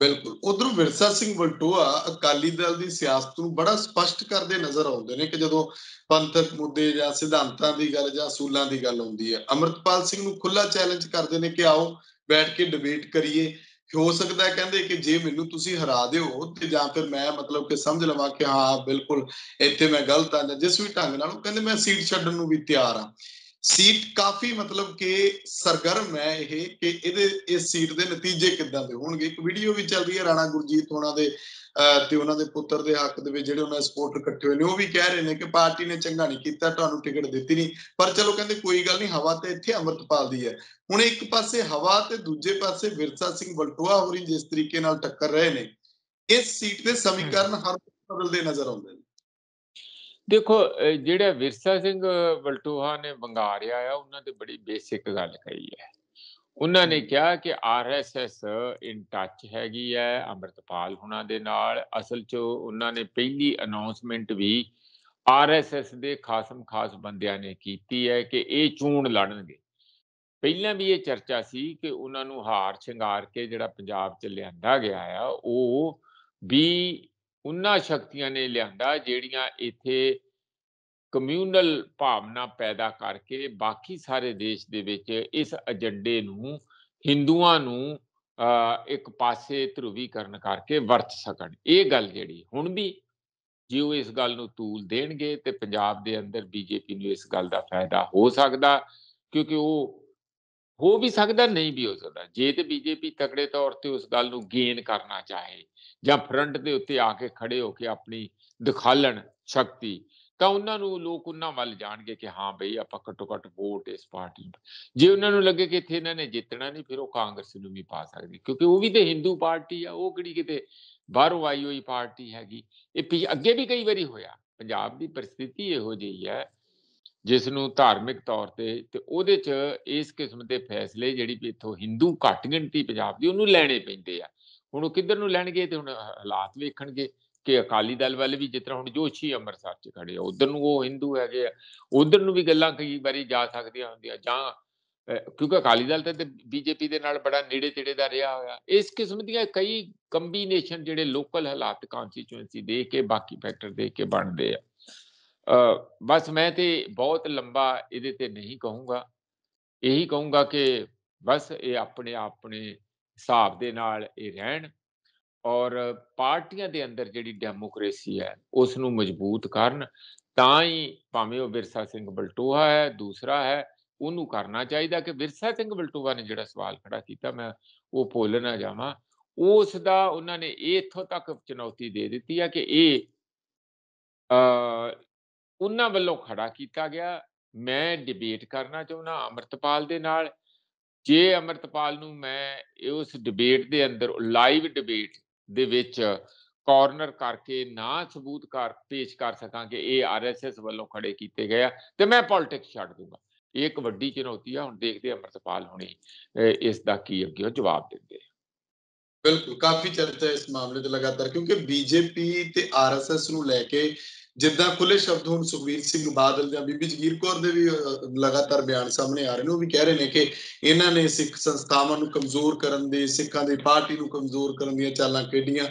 ਬਿਲਕੁਲ ਉਧਰ ਵਿਰਸਾ ਸਿੰਘ ਵਲਟੋਆ ਅਕਾਲੀ ਦਲ ਦੀ ਸਿਆਸਤ ਨੂੰ ਬੜਾ ਸਪਸ਼ਟ ਕਰਦੇ ਨਜ਼ਰ ਆਉਂਦੇ ਨੇ ਕਿ ਜਦੋਂ ਪੰਥਕ ਮੁੱਦੇ ਜਾਂ ਸਿਧਾਂਤਾਂ ਦੀ ਗੱਲ ਜਾਂ ਸੂਲਾਂ ਦੀ ਗੱਲ ਆਉਂਦੀ ਹੈ ਅਮਰਤਪਾਲ ਸਿੰਘ ਨੂੰ ਖੁੱਲਾ ਚੈਲੰਜ ਕਰਦੇ ਨੇ ਕਿ ਆਓ ਬੈਠ ਕੇ ਡਿਬੇਟ ਕਰੀਏ ਹੋ ਸਕਦਾ ਹੈ ਕਹਿੰਦੇ ਕਿ ਜੇ ਮੈਨੂੰ ਤੁਸੀਂ ਹਰਾ ਦਿਓ ਤੇ ਜਾਂ ਫਿਰ ਮੈਂ ਮਤਲਬ ਕਿ ਸਮਝ ਲਵਾਂ ਕਿ ਹਾਂ ਬਿਲਕੁਲ ਇੱਥੇ ਮੈਂ ਗਲਤ ਆ ਜਾਂ ਜਿਸ ਵੀ ਢੰਗ ਨਾਲ ਉਹ ਕਹਿੰਦੇ ਮੈਂ ਸੀਟ ਛੱਡਣ ਨੂੰ ਵੀ ਤਿਆਰ ਆ ਸੀਟ ਕਾਫੀ ਮਤਲਬ ਕਿ ਸਰਗਰਮ ਹੈ ਇਹ ਕਿ ਇਹਦੇ ਇਸ ਸੀਟ ਦੇ ਨਤੀਜੇ ਕਿੱਦਾਂ ਦੇ ਹੋਣਗੇ ਇੱਕ ਵੀਡੀਓ ਵੀ ਚੱਲ ਰਹੀ ਹੈ ਰਾਣਾ ਗੁਰਜੀਤ ਹੋਣਾ ਦੇ ਤੇ ਉਹਨਾਂ ਦੇ ਪੁੱਤਰ ਦੇ ਹੱਕ ਦੇ ਵਿੱਚ ਜਿਹੜੇ ਉਹਨਾਂ ਦੇ ਸਪੋਰਟਰ ਇਕੱਠੇ ਹੋਏ ਨੇ ਉਹ ਵੀ ਕਹਿ ਰਹੇ ਨੇ ਕਿ ਪਾਰਟੀ ਨੇ ਚੰਗਾ ਨਹੀਂ ਕੀਤਾ ਤੁਹਾਨੂੰ ਟਿਕਟ ਦਿੱਤੀ ਨਹੀਂ ਪਰ ਚਲੋ ਕਹਿੰਦੇ ਕੋਈ ਗੱਲ ਨਹੀਂ ਹਵਾ ਤੇ ਇੱਥੇ ਅਮਰਤਪਾਲ ਦੀ ਹੈ ਹੁਣ ਇੱਕ ਪਾਸੇ ਹਵਾ ਤੇ ਦੂਜੇ ਪਾਸੇ ਵਿਰਸਾ ਸਿੰਘ ਬਲਟੋਆ ਹੋਰੀ ਜਿਸ ਤਰੀਕੇ ਨਾਲ ਟੱਕਰ ਰਹੇ ਨੇ ਇਸ ਸੀਟ ਦੇ ਸਮੀਕਰਨ ਹਰ ਬਦਲਦੇ ਨਜ਼ਰ ਆਉਂਦੇ ਨੇ ਦੇਖੋ ਜਿਹੜਾ ਵਿਰਸਾ ਸਿੰਘ ਬਲਟੂਹਾ ਨੇ ਬੰਗਾਰਿਆ ਆ ਉਹਨਾਂ ਤੇ ਬੜੀ ਬੇਸਿਕ ਗੱਲ ਕਹੀ ਹੈ ਉਹਨਾਂ ਨੇ ਕਿਹਾ ਕਿ ਆਰਐਸਐਸ ਇਨ ਟੱਚ ਹੈਗੀ ਹੈ ਅਮਰਤਪਾਲ ਹੁਣਾਂ ਦੇ ਨਾਲ ਅਸਲ 'ਚ ਉਹਨਾਂ ਨੇ ਪਹਿਲੀ ਅਨਾਉਂਸਮੈਂਟ ਵੀ ਆਰਐਸਐਸ ਦੇ ਖਾਸਮ ਖਾਸ ਬੰਦਿਆਂ ਨੇ ਕੀਤੀ ਹੈ ਕਿ ਇਹ ਚੋਣ ਲੜਨਗੇ ਪਹਿਲਾਂ ਵੀ ਇਹ ਚਰਚਾ ਸੀ ਕਿ ਉਹਨਾਂ ਨੂੰ ਹਾਰ ਸ਼ਿੰਗਾਰ ਕੇ ਜਿਹੜਾ ਪੰਜਾਬ 'ਚ ਲਿਆਂਦਾ ਗਿਆ ਆ ਉਹ ਵੀ ਉਹਨਾਂ ਸ਼ਕਤੀਆਂ ਨੇ ਲਿਆਂਦਾ ਜਿਹੜੀਆਂ ਇੱਥੇ ਕਮਿਊਨਲ ਭਾਵਨਾ ਪੈਦਾ ਕਰਕੇ ਬਾਕੀ ਸਾਰੇ ਦੇਸ਼ ਦੇ ਵਿੱਚ ਇਸ ਅਜੰਡੇ ਨੂੰ ਹਿੰਦੂਆਂ ਨੂੰ ਇੱਕ ਪਾਸੇ ਧਰੂਵੀਕਰਨ ਕਰਕੇ ਵਰਤ ਸਕਣ ਇਹ ਗੱਲ ਜਿਹੜੀ ਹੁਣ ਵੀ ਜੇ ਉਹ ਇਸ ਗੱਲ ਨੂੰ ਤੂਲ ਦੇਣਗੇ ਤੇ ਪੰਜਾਬ ਦੇ ਅੰਦਰ ਬੀਜੇਪੀ ਨੂੰ ਇਸ ਗੱਲ ਦਾ ਫਾਇਦਾ ਹੋ ਸਕਦਾ ਕਿਉਂਕਿ ਉਹ ਹੋ ਵੀ ਸਕਦਾ ਨਹੀਂ ਵੀ ਹੋ ਸਕਦਾ ਜੇ ਤੇ ਬੀਜੇਪੀ ਤਕੜੇ ਤੌਰ ਤੇ ਉਸ ਗੱਲ ਨੂੰ ਗੇਨ ਕਰਨਾ ਚਾਹੇ ਜਾਂ ਫਰੰਟ ਦੇ ਉੱਤੇ ਆ ਕੇ ਖੜੇ ਹੋ ਕੇ ਆਪਣੀ ਦਿਖਾਲਣ ਸ਼ਕਤੀ ਤਾਂ ਉਹਨਾਂ ਨੂੰ ਲੋਕ ਉਹਨਾਂ ਵੱਲ ਜਾਣਗੇ ਕਿ ਹਾਂ ਬਈ ਆਪਾਂ ਘੱਟੋ ਘੱਟ ਵੋਟ ਇਸ ਪਾਰਟੀ ਨੂੰ ਜੇ ਉਹਨਾਂ ਨੂੰ ਲੱਗੇ ਕਿ ਇੱਥੇ ਇਹਨਾਂ ਨੇ ਜਿੱਤਣਾ ਨਹੀਂ ਫਿਰ ਉਹ ਕਾਂਗਰਸ ਨੂੰ ਵੀ ਪਾ ਸਕਦੇ ਕਿਉਂਕਿ ਉਹ ਵੀ ਤੇ ਹਿੰਦੂ ਪਾਰਟੀ ਆ ਉਹ ਕਿਹੜੀ ਕਿਤੇ ਬਾਹਰੋਂ ਆਈ ਹੋਈ ਪਾਰਟੀ ਹੈਗੀ ਇਹ ਅੱਗੇ ਵੀ ਕਈ ਵਾਰੀ ਹੋਇਆ ਪੰਜਾਬ ਦੀ ਪਰਿਸਥਿਤੀ ਇਹੋ ਜਿਹੀ ਹੈ ਜਿਸ ਨੂੰ ਧਾਰਮਿਕ ਤੌਰ ਤੇ ਤੇ ਉਹਦੇ 'ਚ ਇਸ ਕਿਸਮ ਦੇ ਫੈਸਲੇ ਜਿਹੜੀ ਵੀ ਇਥੋਂ ਹਿੰਦੂ ਘੱਟ ਗਿਣਤੀ ਪੰਜਾਬ ਦੀ ਉਹਨੂੰ ਲੈਣੇ ਪੈਂਦੇ ਆ ਹੁਣ ਉਹ ਕਿੱਧਰ ਨੂੰ ਲੈਣਗੇ ਤੇ ਹੁਣ ਹਾਲਾਤ ਵੇਖਣਗੇ ਕਿ ਅਕਾਲੀ ਦਲ ਵੱਲ ਵੀ ਜਿੱਤਰਾ ਹੁਣ ਜੋਸ਼ੀ ਅੰਮ੍ਰਿਤਸਰ 'ਚ ਖੜੇ ਆ ਉਧਰ ਨੂੰ ਉਹ ਹਿੰਦੂ ਹੈਗੇ ਆ ਉਧਰ ਨੂੰ ਵੀ ਗੱਲਾਂ ਕਈ ਵਾਰੀ ਜਾ ਸਕਦੀਆਂ ਹੁੰਦੀਆਂ ਜਾਂ ਕਿਉਂਕਿ ਅਕਾਲੀ ਦਲ ਤੇ ਬੀਜੇਪੀ ਦੇ ਨਾਲ ਬੜਾ ਨੇੜੇ ਤੇੜੇ ਦਾ ਰਿਹਾ ਹੋਇਆ ਇਸ ਕਿਸਮ ਦੀਆਂ ਕਈ ਕੰਬੀਨੇਸ਼ਨ ਜਿਹੜੇ ਲੋਕਲ ਹਾਲਾਤ ਕਾਂਸਟੀਚੁਐਂਸੀ ਦੇਖ ਕੇ ਬਾਕੀ ਫੈਕਟਰ ਦੇਖ ਕੇ ਬਣਦੇ ਆ ਬਸ ਮੈਂ ਤੇ ਬਹੁਤ ਲੰਬਾ ਇਹਦੇ ਤੇ ਨਹੀਂ ਕਹੂੰਗਾ ਇਹੀ ਕਹੂੰਗਾ ਕਿ ਬਸ ਇਹ ਆਪਣੇ ਆਪਣੇ ਹਿਸਾਬ ਦੇ ਨਾਲ ਇਹ ਰਹਿਣ ਔਰ ਪਾਰਟੀਆਂ ਦੇ ਅੰਦਰ ਜਿਹੜੀ ਡੈਮੋਕ੍ਰੇਸੀ ਹੈ ਉਸ ਨੂੰ ਮਜ਼ਬੂਤ ਕਰਨ ਤਾਂ ਹੀ ਭਾਵੇਂ ਉਹ ਵਿਰਸਾ ਸਿੰਘ ਬਲਟੋਹਾ ਹੈ ਦੂਸਰਾ ਹੈ ਉਹਨੂੰ ਕਰਨਾ ਚਾਹੀਦਾ ਕਿ ਵਿਰਸਾ ਸਿੰਘ ਬਲਟੋਹਾ ਨੇ ਜਿਹੜਾ ਸਵਾਲ ਖੜਾ ਕੀਤਾ ਮੈਂ ਉਹ ਭੁੱਲ ਨਾ ਜਾਵਾਂ ਉਸ ਦਾ ਉਹਨਾਂ ਨੇ ਇਹ ਇਥੋਂ ਤੱਕ ਚੁਣੌਤੀ ਦੇ ਦਿੱਤੀ ਹੈ ਕਿ ਇਹ ਉਹਨਾਂ ਵੱਲੋਂ ਖੜਾ ਕੀਤਾ ਗਿਆ ਮੈਂ ਡਿਬੇਟ ਕਰਨਾ ਚਾਹੁੰਦਾ ਅਮਰਤਪਾਲ ਦੇ ਨਾਲ ਜੇ ਅਮਰਤਪਾਲ ਨੂੰ ਮੈਂ ਉਸ ਡਿਬੇਟ ਦੇ ਅੰਦਰ ਲਾਈਵ ਡਿਬੇਟ ਦੇ ਵਿੱਚ ਕਾਰਨਰ ਕਰਕੇ ਨਾ ਸਬੂਤ ਕਰ ਪੇਸ਼ ਕਰ ਸਕਾਂ ਕਿ ਇਹ ਆਰਐਸਐਸ ਵੱਲੋਂ ਖੜੇ ਕੀਤੇ ਗਏ ਆ ਤੇ ਮੈਂ ਪੋਲਿਟਿਕਸ ਛੱਡ ਦੂੰਗਾ ਇਹ ਇੱਕ ਵੱਡੀ ਚੁਣੌਤੀ ਆ ਹੁਣ ਦੇਖਦੇ ਅਮਰਤਪਾਲ ਹੁਣੀ ਇਸ ਦਾ ਕੀ ਅੱਗੇ ਜਵਾਬ ਦਿੰਦੇ ਬਿਲਕੁਲ ਕਾਫੀ ਚਰਚਾ ਇਸ ਮਾਮਲੇ ਤੇ ਲਗਾਤਾਰ ਕਿਉਂਕਿ ਬੀਜੇਪੀ ਤੇ ਆਰਐਸਐਸ ਨੂੰ ਲੈ ਕੇ ਜਿੱਦਾਂ ਖੁੱਲੇ ਸ਼ਬਦ ਹੁਣ ਸੁਖਵੀਰ ਸਿੰਘ ਬਾਦਲ ਜਾਂ ਬੀਬੀ ਜਗੀਰ ਕੌਰ ਦੇ ਵੀ ਲਗਾਤਾਰ ਬਿਆਨ ਸਾਹਮਣੇ ਆ ਰਹੇ ਨੇ ਉਹ ਵੀ ਕਹਿ ਰਹੇ ਨੇ ਕਿ ਇਹਨਾਂ ਨੇ ਸਿੱਖ ਸੰਸਥਾਵਾਂ ਨੂੰ ਕਮਜ਼ੋਰ ਕਰਨ ਦੇ ਸਿੱਖਾਂ ਦੀ ਪਾਰਟੀ ਨੂੰ ਕਮਜ਼ੋਰ ਕਰਨ ਦੀਆਂ ਚਾਲਾਂ ਕੱਢੀਆਂ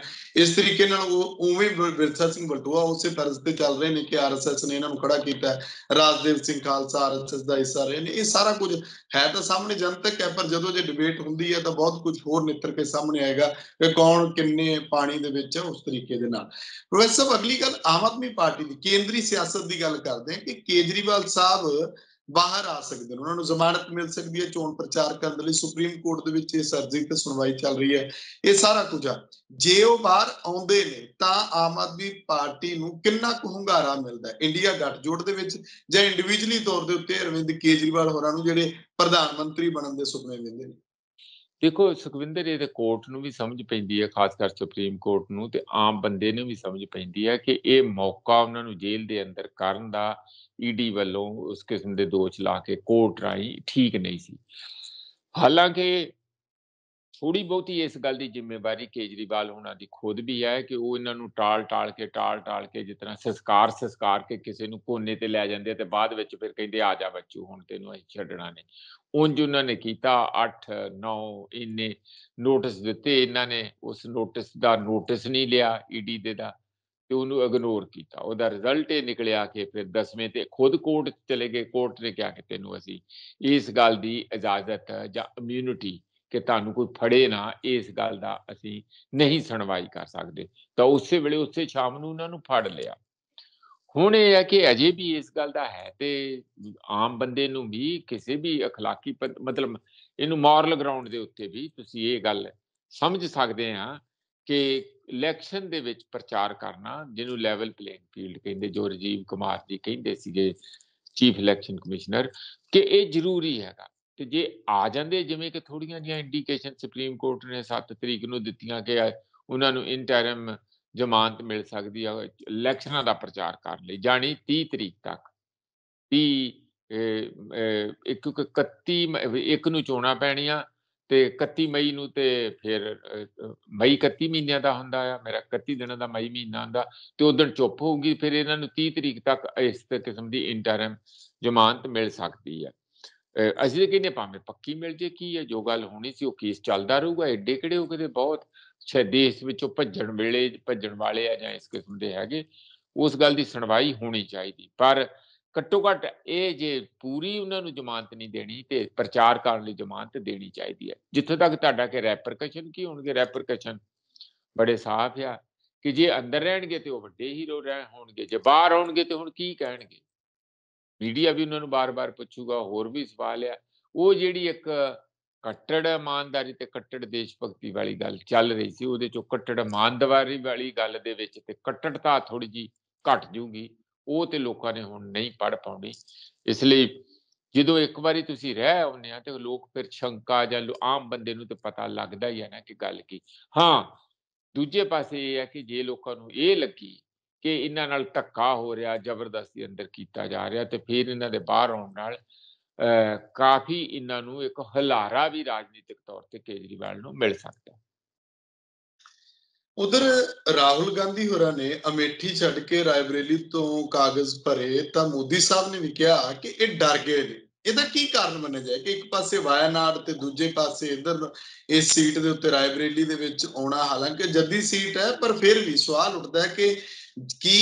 ਇਸ ਤਰੀਕੇ ਨਾਲ ਉਹ ਉਵੇਂ ਵਿਰਸਾ ਸਿੰਘ ਬਲਟੂਆ ਉਸੇ ਤਰ੍ਹਾਂ ਤੇ ਚੱਲ ਰਹੇ ਨੇ ਕਿ ਆਰਐਸਐਸ ਨੇ ਇਹਨਾਂ ਨੂੰ ਖੜਾ ਕੀਤਾ ਰਾਜਦੇਵ ਸਿੰਘ ਖਾਲਸਾ ਆਰਐਸਐਸ ਦਾ ਹਿੱਸਾ ਰਹੇ ਨੇ ਇਹ ਸਾਰਾ ਕੁਝ ਹੈ ਤਾਂ ਸਾਹਮਣੇ ਜਨਤਕ ਹੈ ਪਰ ਜਦੋਂ ਜੇ ਡਿਬੇਟ ਹੁੰਦੀ ਹੈ ਤਾਂ ਬਹੁਤ ਕੁਝ ਹੋਰ ਨਿੱਤਰ ਕੇ ਸਾਹਮਣੇ ਆਏਗਾ ਕਿ ਕੌਣ ਕਿੰਨੇ ਪਾਣੀ ਦੇ ਵਿੱਚ ਉਸ ਤਰੀਕੇ ਦੇ ਨਾਲ ਪ੍ਰੋਫੈਸਰ ਅਗਲੀ ਗੱਲ ਆਮ ਆਦਮੀ ਪਾਰਟੀ ਪਾਰਟੀ ਦੀ ਕੇਂਦਰੀ ਸਿਆਸਤ ਦੀ ਗੱਲ ਕਰਦੇ ਹਾਂ ਕਿ ਕੇਜਰੀਵਾਲ ਸਾਹਿਬ ਬਾਹਰ ਆ ਸਕਦੇ ਨੇ ਉਹਨਾਂ ਨੂੰ ਜ਼ਮਾਨਤ ਮਿਲ ਸਕਦੀ ਹੈ ਚੋਣ ਪ੍ਰਚਾਰ ਕਰਨ ਦੇ ਲਈ ਸੁਪਰੀਮ ਕੋਰਟ ਦੇ ਵਿੱਚ ਇਹ ਸਰਜੀ ਤੇ ਸੁਣਵਾਈ ਚੱਲ ਰਹੀ ਹੈ ਇਹ ਸਾਰਾ ਕੁਝ ਆ ਜੇ ਉਹ ਬਾਹਰ ਆਉਂਦੇ ਨੇ ਤਾਂ ਆਮ ਆਦਮੀ ਪਾਰਟੀ ਨੂੰ ਕਿੰਨਾ ਕੁ ਹੰਗਾਰਾ ਮਿਲਦਾ ਹੈ ਇੰਡੀਆ ਗੱਠਜੋੜ ਦੇ ਵਿੱਚ ਜਾਂ ਇੰਡੀਵਿਜੂਅਲੀ ਤੌਰ ਦੇ ਉੱਤੇ ਅਰਵਿੰਦ ਕੇਜਰੀਵਾਲ ਹੋਰਾਂ ਨੂੰ ਜਿਹੜੇ ਪ੍ਰਧਾਨ ਮੰਤਰੀ ਬਣਨ ਦੇ ਸੁਪਨੇ ਵੇਂਦੇ ਨੇ ਦੇਖੋ ਸੁਖਵਿੰਦਰ ਇਹ ਤੇ ਕੋਰਟ ਨੂੰ ਵੀ ਸਮਝ ਪੈਂਦੀ ਹੈ ਖਾਸ ਕਰ ਸੁਪਰੀਮ ਕੋਰਟ ਨੂੰ ਤੇ ਆਮ ਬੰਦੇ ਨੂੰ ਵੀ ਸਮਝ ਪੈਂਦੀ ਹੈ ਕਿ ਇਹ ਮੌਕਾ ਉਹਨਾਂ ਨੂੰ ਜੇਲ੍ਹ ਦੇ ਅੰਦਰ ਕਰਨ ਦਾ ਈਡੀ ਵੱਲੋਂ ਉਸ ਕਿਸਮ ਦੇ ਦੋਸ਼ ਲਾ ਕੇ ਕੋਰਟ ਰਾਈ ਠੀਕ ਨਹੀਂ ਸੀ ਹਾਲਾਂਕਿ ਥੋੜੀ ਬਹੁਤੀ ਇਸ ਗੱਲ ਦੀ ਜ਼ਿੰਮੇਵਾਰੀ ਕੇਜਰੀਵਾਲ ਹੋਣਾ ਦੀ ਖੁਦ ਵੀ ਹੈ ਕਿ ਉਹ ਇਹਨਾਂ ਨੂੰ ਟਾਲ ਟਾਲ ਕੇ ਟਾਲ ਟਾਲ ਕੇ ਜਿਸ ਤਰ੍ਹਾਂ ਸੰਸਕਾਰ ਸੰਸਕਾਰ ਕੇ ਕਿਸੇ ਨੂੰ ਕੋਨੇ ਤੇ ਲੈ ਜਾਂਦੇ ਤੇ ਬਾਅਦ ਵਿੱਚ ਫਿਰ ਕਹਿੰਦੇ ਆ ਜਾ ਬੱਚੂ ਹੁਣ ਤੈਨੂੰ ਅਸੀਂ ਛੱਡਣਾ ਨਹੀਂ ਉੰਜ ਉਹਨਾਂ ਨੇ ਕੀਤਾ 8 9 ਇਹਨੇ ਨੋਟਿਸ ਦਿੱਤੇ ਇਹਨਾਂ ਨੇ ਉਸ ਨੋਟਿਸ ਦਾ ਨੋਟਿਸ ਨਹੀਂ ਲਿਆ ਈਡੀ e ਦੇ ਦਾ ਤੇ ਉਹਨੂੰ ਇਗਨੋਰ ਕੀਤਾ ਉਹਦਾ ਰਿਜ਼ਲਟ ਇਹ ਨਿਕਲਿਆ ਕਿ ਫਿਰ 10ਵੇਂ ਤੇ ਖੁਦ ਕੋਰਟ ਚਲੇ ਗਏ ਕੋਰਟ ਨੇ ਕਿਹਾ ਕਿ ਤੈਨੂੰ ਅਸੀਂ ਇਸ ਗੱਲ ਦੀ ਇਜਾਜ਼ਤ ਜਾਂ ਇਮਿਊਨਿਟੀ ਕਿ ਤੁਹਾਨੂੰ ਕੋਈ ਫੜੇ ਨਾ ਇਸ ਗੱਲ ਦਾ ਅਸੀਂ ਨਹੀਂ ਸੁਣਵਾਈ ਕਰ ਸਕਦੇ ਤਾਂ ਉਸੇ ਵੇਲੇ ਉਸੇ ਸ਼ਾਮ ਨੂੰ ਉਹਨਾਂ ਨੂੰ ਫੜ ਲਿਆ ਹੁਣ ਇਹ ਹੈ ਕਿ ਅਜੇ ਵੀ ਇਸ ਗੱਲ ਦਾ ਹੈ ਤੇ ਆਮ ਬੰਦੇ ਨੂੰ ਵੀ ਕਿਸੇ ਵੀ اخلاقی ਮਤਲਬ ਇਹਨੂੰ ਮੋਰਲ ਗਰਾਊਂਡ ਦੇ ਉੱਤੇ ਵੀ ਤੁਸੀਂ ਇਹ ਗੱਲ ਸਮਝ ਸਕਦੇ ਆ ਕਿ ਇਲੈਕਸ਼ਨ ਦੇ ਵਿੱਚ ਪ੍ਰਚਾਰ ਕਰਨਾ ਜਿਹਨੂੰ ਲੈਵਲ ਪਲੇਇੰਗ ਫੀਲਡ ਕਹਿੰਦੇ ਜੋ ਰਜੀਵ ਕੁਮਾਰ ਜੀ ਕਹਿੰਦੇ ਸੀਗੇ ਚੀਫ ਇਲੈਕਸ਼ਨ ਕਮਿਸ਼ਨਰ ਕਿ ਇਹ ਜ਼ਰੂਰੀ ਹੈਗਾ ਤੇ ਜੇ ਆ ਜਾਂਦੇ ਜਿਵੇਂ ਕਿ ਥੋੜੀਆਂ ਜੀਆਂ ਇੰਡੀਕੇਸ਼ਨ ਸੁਪਰੀਮ ਕੋਰਟ ਨੇ 7 ਤਰੀਕ ਨੂੰ ਦਿੱਤੀਆਂ ਕਿ ਉਹਨਾਂ ਨੂੰ ਇੰਟਰਮ ਜ਼ਮਾਨਤ ਮਿਲ ਸਕਦੀ ਹੈ ਇਲੈਕਸ਼ਨਾਂ ਦਾ ਪ੍ਰਚਾਰ ਕਰਨ ਲਈ ਜਾਣੀ 30 ਤਰੀਕ ਤੱਕ 30 ਕਿਉਂਕਿ 31 ਇੱਕ ਨੂੰ ਚੋਣਾ ਪੈਣੀਆਂ ਤੇ 31 ਮਈ ਨੂੰ ਤੇ ਫਿਰ ਮਈ 31 ਮਹੀਨਿਆਂ ਦਾ ਹੁੰਦਾ ਆ ਮੇਰਾ 31 ਦਿਨਾਂ ਦਾ ਮਈ ਮਹੀਨਾ ਹੁੰਦਾ ਤੇ ਉਦੋਂ ਚੁੱਪ ਹੋਊਗੀ ਫਿਰ ਇਹਨਾਂ ਨੂੰ 30 ਤਰੀਕ ਤੱਕ ਇਸ ਕਿਸਮ ਦੀ ਇੰਟਰਮ ਜ਼ਮਾਨਤ ਮਿਲ ਸਕਦੀ ਹੈ ਅਸੀਂ ਤਾਂ ਕਹਿੰਦੇ ਭਾਵੇਂ ਪੱਕੀ ਮਿਲ ਜੇ ਕੀ ਹੈ ਜੋ ਗੱਲ ਹੋਣੀ ਸੀ ਉਹ ਕੇਸ ਚੱਲਦਾ ਰਹੂਗਾ ਐਡੇ ਕਿਹੜੇ ਹੋ ਕਿਤੇ ਬਹੁਤ ਛੇ ਦੇਸ਼ ਵਿੱਚੋਂ ਭੱਜਣ ਵੇਲੇ ਭੱਜਣ ਵਾਲੇ ਆ ਜਾਂ ਇਸ ਕਿਸਮ ਦੇ ਹੈਗੇ ਉਸ ਗੱਲ ਦੀ ਸੁਣਵਾਈ ਹੋਣੀ ਚਾਹੀਦੀ ਪਰ ਘੱਟੋ ਘੱਟ ਇਹ ਜੇ ਪੂਰੀ ਉਹਨਾਂ ਨੂੰ ਜ਼ਮਾਨਤ ਨਹੀਂ ਦੇਣੀ ਤੇ ਪ੍ਰਚਾਰ ਕਰਨ ਲਈ ਜ਼ਮਾਨਤ ਦੇਣੀ ਚਾਹੀਦੀ ਹੈ ਜਿੱਥੇ ਤੱਕ ਤੁਹਾਡਾ ਕਿ ਰੈਪਰਕਸ਼ਨ ਕੀ ਹੋਣਗੇ ਰੈਪਰਕਸ਼ਨ ਬੜੇ ਸਾਫ਼ ਆ ਕਿ ਜੇ ਅੰਦਰ ਰਹਿਣਗੇ ਤੇ ਉਹ ਵੱਡੇ ਹੀਰੋ ਰਹਿ ਹੋਣਗੇ ਜੇ ਬਾਹਰ ਆਉਣਗੇ ਤੇ ਹੁਣ ਕੀ ਕਹਿਣਗੇ ਮੀਡੀਆ ਵੀ ਉਹਨਾਂ ਨੂੰ ਬਾਰ-ਬਾਰ ਪੁੱਛੂਗਾ ਹੋਰ ਵੀ ਸਵਾਲ ਆ ਉਹ ਜਿਹੜੀ ਇੱਕ ਕੱਟੜ ਇਮਾਨਦਾਰੀ ਤੇ ਕੱਟੜ ਦੇਸ਼ ਭਗਤੀ ਵਾਲੀ ਗੱਲ ਚੱਲ ਰਹੀ ਸੀ ਉਹਦੇ ਚੋਂ ਕੱਟੜ ਇਮਾਨਦਾਰੀ ਵਾਲੀ ਗੱਲ ਦੇ ਵਿੱਚ ਤੇ ਕੱਟੜਤਾ ਥੋੜੀ ਜੀ ਘਟ ਜੂਗੀ ਉਹ ਤੇ ਲੋਕਾਂ ਨੇ ਹੁਣ ਨਹੀਂ ਪੜ ਪਾਉਣੀ ਇਸ ਲਈ ਜਦੋਂ ਇੱਕ ਵਾਰੀ ਤੁਸੀਂ ਰਹਿ ਆਉਂਦੇ ਆ ਤੇ ਲੋਕ ਫਿਰ ਸ਼ੰਕਾ ਜਾਂ ਆਮ ਬੰਦੇ ਨੂੰ ਤੇ ਪਤਾ ਲੱਗਦਾ ਹੀ ਹੈ ਨਾ ਕਿ ਗੱਲ ਕੀ ਹਾਂ ਦੂਜੇ ਪਾਸੇ ਇਹ ਹੈ ਕਿ ਜੇ ਲੋਕਾਂ ਨੂੰ ਇਹ ਲੱਗੀ ਕਿ ਇਹਨਾਂ ਨਾਲ ਧੱਕਾ ਹੋ ਰਿਹਾ ਜ਼ਬਰਦਸਤੀ ਅੰਦਰ ਕੀਤਾ ਜਾ ਰਿਹਾ ਤੇ ਫਿਰ ਇਹਨਾਂ ਦੇ ਬਾਹਰ ਆਉਣ ਨਾਲ ਕਾਫੀ ਇਹਨਾਂ ਨੂੰ ਇੱਕ ਹਲਾਰਾ ਵੀ ਰਾਜਨੀਤਿਕ ਤੌਰ ਤੇ ਕੇਜਰੀਵਾਲ ਨੂੰ ਮਿਲ ਸਕਦਾ ਉਧਰ ਰਾਹੁਲ ਗਾਂਧੀ ਹੋਰਾਂ ਨੇ ਅਮੇਠੀ ਛੱਡ ਕੇ ਰਾਇਬਰੇਲੀ ਤੋਂ ਕਾਗਜ਼ ਭਰੇ ਤਾਂ ਮੋਦੀ ਸਾਹਿਬ ਨੇ ਵੀ ਕਿਹਾ ਕਿ ਇਹ ਡਰ ਗਏ ਨੇ ਇਹਦਾ ਕੀ ਕਾਰਨ ਮੰਨਿਆ ਜਾਏ ਕਿ ਇੱਕ ਪਾਸੇ ਵਾਇਨਾਡ ਤੇ ਦੂਜੇ ਪਾਸੇ ਇਧਰ ਇਸ ਸੀਟ ਦੇ ਉੱਤੇ ਰਾਇਬਰੇਲੀ ਦੇ ਵਿੱਚ ਆਉਣਾ ਹਾਲਾਂਕਿ ਜੱਦੀ ਸੀਟ ਹੈ ਪਰ ਫਿਰ ਵੀ ਸਵਾਲ ਉੱਠਦਾ ਹੈ ਕਿ ਕੀ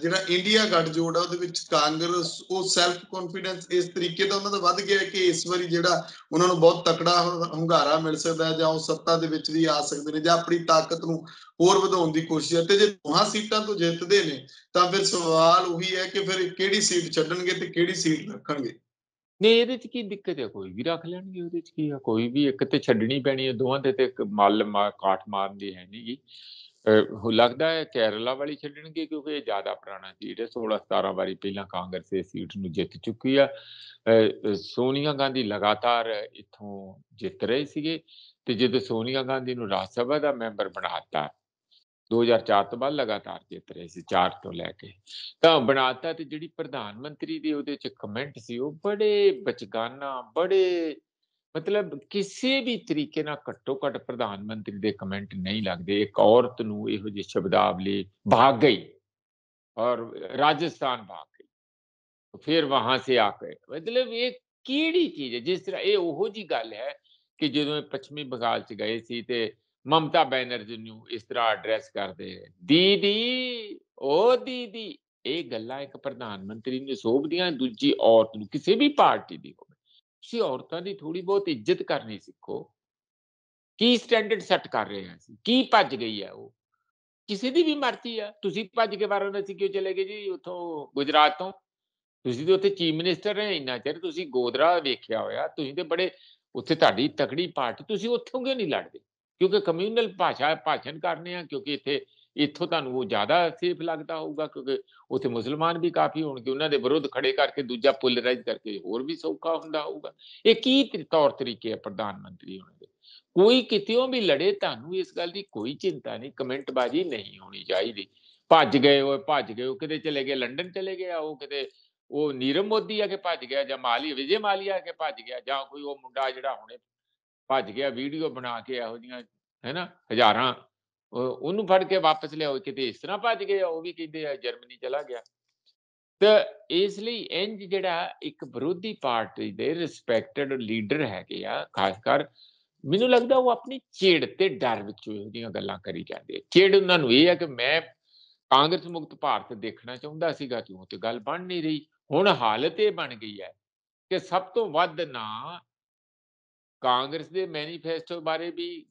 ਜਿਹੜਾ ਇੰਡੀਆ ਗੱਠਜੋੜ ਆ ਉਹਦੇ ਵਿੱਚ ਕਾਂਗਰਸ ਉਹ ਸੈਲਫ ਕੌਨਫੀਡੈਂਸ ਇਸ ਤਰੀਕੇ ਦਾ ਉਹਨਾਂ ਦਾ ਵੱਧ ਗਿਆ ਕਿ ਇਸ ਵਾਰੀ ਜਿਹੜਾ ਉਹਨਾਂ ਨੂੰ ਬਹੁਤ ਤਕੜਾ ਹੰਗਾਰਾ ਮਿਲ ਸਕਦਾ ਹੈ ਜਾਂ ਉਹ ਸੱਤਾ ਦੇ ਵਿੱਚ ਵੀ ਆ ਸਕਦੇ ਨੇ ਜਾਂ ਆਪਣੀ ਤਾਕਤ ਨੂੰ ਹੋਰ ਵਧਾਉਣ ਦੀ ਕੋਸ਼ਿਸ਼ ਹੈ ਤੇ ਜੇ ਦੋਹਾਂ ਸੀਟਾਂ ਤੋਂ ਜਿੱਤਦੇ ਨੇ ਤਾਂ ਫਿਰ ਸਵਾਲ ਉਹੀ ਹੈ ਕਿ ਫਿਰ ਕਿਹੜੀ ਸੀਟ ਛੱਡਣਗੇ ਤੇ ਕਿਹੜੀ ਸੀਟ ਰੱਖਣਗੇ ਨਹੀਂ ਇਹਦੇ ਚ ਕੀ ਦਿੱਕਤ ਹੈ ਕੋਈ ਵੀ ਰੱਖ ਲੈਣਗੇ ਉਹਦੇ ਚ ਕੀ ਆ ਕੋਈ ਵੀ ਇੱਕ ਤੇ ਛੱਡਣੀ ਪੈਣੀ ਹੈ ਦੋਵਾਂ ਦੇ ਤੇ ਇੱਕ ਮੱਲ ਕਾਠ ਦੀ ਹੈ ਨਹੀਂ ਨਹੀਂਗੀ ਲੱਗਦਾ ਹੈ ਕੇਰਲਾ ਵਾਲੀ ਛੱਡਣਗੇ ਕਿਉਂਕਿ ਇਹ ਜ਼ਿਆਦਾ ਪੁਰਾਣਾ ਸੀਟ ਹੈ 16 17 ਵਾਰੀ ਪਹਿਲਾਂ ਕਾਂਗਰਸ ਇਹ ਸੀਟ ਨੂੰ ਜਿੱਤ ਚੁੱਕੀ ਆ ਸੋਨੀਆ ਗਾਂਧੀ ਲਗਾਤਾਰ ਇੱਥੋਂ ਜਿੱਤ ਰਹੇ ਸੀਗੇ ਤੇ ਜਦੋਂ ਸੋਨੀਆ ਗਾਂਧੀ ਨੂੰ ਰਾਜ ਸਭਾ ਦਾ ਮੈਂਬਰ ਬਣਾਤਾ 2004 ਤੋਂ ਬਾਅਦ ਲਗਾਤਾਰ ਜਿੱਤ ਰਹੇ ਸੀ 4 ਤੋਂ ਲੈ ਕੇ ਤਾਂ ਬਣਾਤਾ ਤੇ ਜਿਹੜੀ ਪ੍ਰਧਾਨ ਮੰਤਰੀ ਦੀ ਉਹਦੇ ਚ ਕਮੈਂਟ ਸੀ ਉਹ ਬੜੇ ਬਚਗਾਨਾ ਬੜੇ ਮਤਲਬ ਕਿਸੇ ਵੀ ਤਰੀਕੇ ਨਾਲ ਘੱਟੋ ਘੱਟ ਪ੍ਰਧਾਨ ਮੰਤਰੀ ਦੇ ਕਮੈਂਟ ਨਹੀਂ ਲੱਗਦੇ ਇੱਕ ਔਰਤ ਨੂੰ ਇਹੋ ਜਿਹੇ ਸ਼ਬਦਾਵਲੀ ਭਾਗ ਗਈ ਔਰ ਰਾਜਸਥਾਨ ਭਾਗ ਗਈ ਫਿਰ ਵਹਾਂ ਸੇ ਆ ਕੇ ਮਤਲਬ ਇਹ ਕਿਹੜੀ ਚੀਜ਼ ਹੈ ਜਿਸ ਤਰ੍ਹਾਂ ਇਹ ਉਹੋ ਜੀ ਗੱਲ ਹੈ ਕਿ ਜਦੋਂ ਪੱਛਮੀ ਬੰਗਾਲ ਚ ਗਏ ਸੀ ਤੇ ਮਮਤਾ ਬੈਨਰਜੀ ਨੂੰ ਇਸ ਤਰ੍ਹਾਂ ਐਡਰੈਸ ਕਰਦੇ ਦੀਦੀ ਉਹ ਦੀਦੀ ਇਹ ਗੱਲਾਂ ਇੱਕ ਪ੍ਰਧਾਨ ਮੰਤਰੀ ਨੂੰ ਸੋਭਦੀਆਂ ਦੂਜੀ ਔਰਤ ਨੂੰ ਕਿਸੇ ਵੀ ਪਾਰਟੀ ਦੀ ਹੋਵੇ ਤੁਸੀਂ ਔਰਤਾਂ ਦੀ ਥੋੜੀ ਬਹੁਤ ਇੱਜ਼ਤ ਕਰਨੀ ਸਿੱਖੋ ਕੀ ਸਟੈਂਡਰਡ ਸੈੱਟ ਕਰ ਰਹੇ ਆ ਅਸੀਂ ਕੀ ਭੱਜ ਗਈ ਆ ਉਹ ਕਿਸੇ ਦੀ ਵੀ ਮਰਤੀ ਆ ਤੁਸੀਂ ਭੱਜ ਕੇ ਵਾਰਾਣਸੀ ਕਿਉਂ ਚਲੇ ਗਏ ਜੀ ਉੱਥੋਂ ਗੁਜਰਾਤ ਤੋਂ ਤੁਸੀਂ ਤੇ ਉੱਥੇ ਚੀਫ ਮਿਨਿਸਟਰ ਰਹੇ ਇੰਨਾ ਚਿਰ ਤੁਸੀਂ ਗੋਦਰਾ ਵੇਖਿਆ ਹੋਇਆ ਤੁਸੀਂ ਤੇ ਬੜੇ ਉੱਥੇ ਤੁਹਾਡੀ ਤਕੜੀ ਪਾਰਟੀ ਤੁਸੀਂ ਉੱਥੋਂ ਕਿਉਂ ਨਹੀਂ ਲੜਦੇ ਕਿਉਂਕਿ ਕਮਿਊਨਲ ਭਾਸ਼ਾ ਭਾਸ਼ਣ ਕਰਨੇ ਆ ਕਿਉਂਕਿ ਇੱਥੇ ਇੱਥੋਂ ਤੁਹਾਨੂੰ ਉਹ ਜ਼ਿਆਦਾ ਸੇਫ ਲੱਗਦਾ ਹੋਊਗਾ ਕਿਉਂਕਿ ਉੱਥੇ ਮੁਸਲਮਾਨ ਵੀ ਕਾਫੀ ਹੋਣਗੇ ਉਹਨਾਂ ਦੇ ਵਿਰੁੱਧ ਖੜੇ ਕਰਕੇ ਦੂਜਾ ਪੋਲਰਾਈਜ਼ ਕਰਕੇ ਹੋਰ ਵੀ ਸੌਖਾ ਹੁੰਦਾ ਹੋਊਗਾ ਇਹ ਕੀ ਤੌਰ ਤਰੀਕੇ ਹੈ ਪ੍ਰਧਾਨ ਮੰਤਰੀ ਹੋਣ ਦੇ ਕੋਈ ਕਿਤਿਓਂ ਵੀ ਲੜੇ ਤੁਹਾਨੂੰ ਇਸ ਗੱਲ ਦੀ ਕੋਈ ਚਿੰਤਾ ਨਹੀਂ ਕਮੈਂਟ ਬਾਜੀ ਨਹੀਂ ਹੋਣੀ ਚਾਹੀਦੀ ਭੱਜ ਗਏ ਉਹ ਭੱਜ ਗਏ ਉਹ ਕਿਤੇ ਚਲੇ ਗਏ ਲੰਡਨ ਚਲੇ ਗਏ ਉਹ ਕਿਤੇ ਉਹ ਨੀਰਮ ਮੋਦੀ ਆ ਕੇ ਭੱਜ ਗਿਆ ਜਾਂ ਮਾਲੀ ਵਿਜੇ ਮਾਲੀਆ ਆ ਕੇ ਭੱਜ ਗਿਆ ਜਾਂ ਕੋਈ ਉਹ ਮੁੰਡਾ ਜਿਹੜਾ ਹੁਣੇ ਭੱਜ ਗਿਆ ਵੀਡੀਓ ਬਣਾ ਕੇ ਇਹੋ ਜੀਆਂ ਹੈਨਾ ਹਜ਼ਾਰਾਂ ਉਹਨੂੰ ਫੜ ਕੇ ਵਾਪਸ ਲਿਆਓ ਕਿਤੇ ਇਸ ਤਰ੍ਹਾਂ ਭੱਜ ਗਿਆ ਉਹ ਵੀ ਕਹਿੰਦੇ ਆ ਜਰਮਨੀ ਚਲਾ ਗਿਆ ਤੇ ਇਸ ਲਈ ਇੰਜ ਜਿਹੜਾ ਇੱਕ ਵਿਰੋਧੀ ਪਾਰਟੀ ਦੇ ਰਿਸਪੈਕਟਡ ਲੀਡਰ ਹੈਗੇ ਆ ਖਾਸ ਕਰ ਮੈਨੂੰ ਲੱਗਦਾ ਉਹ ਆਪਣੀ ਛੇੜ ਤੇ ਡਰ ਵਿੱਚੋਂ ਉਹ ਜੀਆਂ ਗੱਲਾਂ ਕਰੀ ਜਾਂਦੇ ਆ ਛੇੜ ਉਹਨਾਂ ਨੂੰ ਇਹ ਆ ਕਿ ਮੈਂ ਕਾਂਗਰਸ ਮੁਕਤ ਭਾਰਤ ਦੇਖਣਾ ਚਾਹੁੰਦਾ ਸੀਗਾ ਕਿਉਂ ਤੇ ਗੱਲ ਬਣ ਨਹੀਂ ਰਹੀ ਹੁਣ ਹਾਲਤ ਇਹ ਬਣ ਗਈ ਹੈ ਕਿ ਸਭ ਤੋਂ ਵੱਧ ਨਾ ਕਾਂਗਰਸ ਦੇ ਮੈਨੀਫੈਸਟੋ ਬਾਰੇ ਵੀ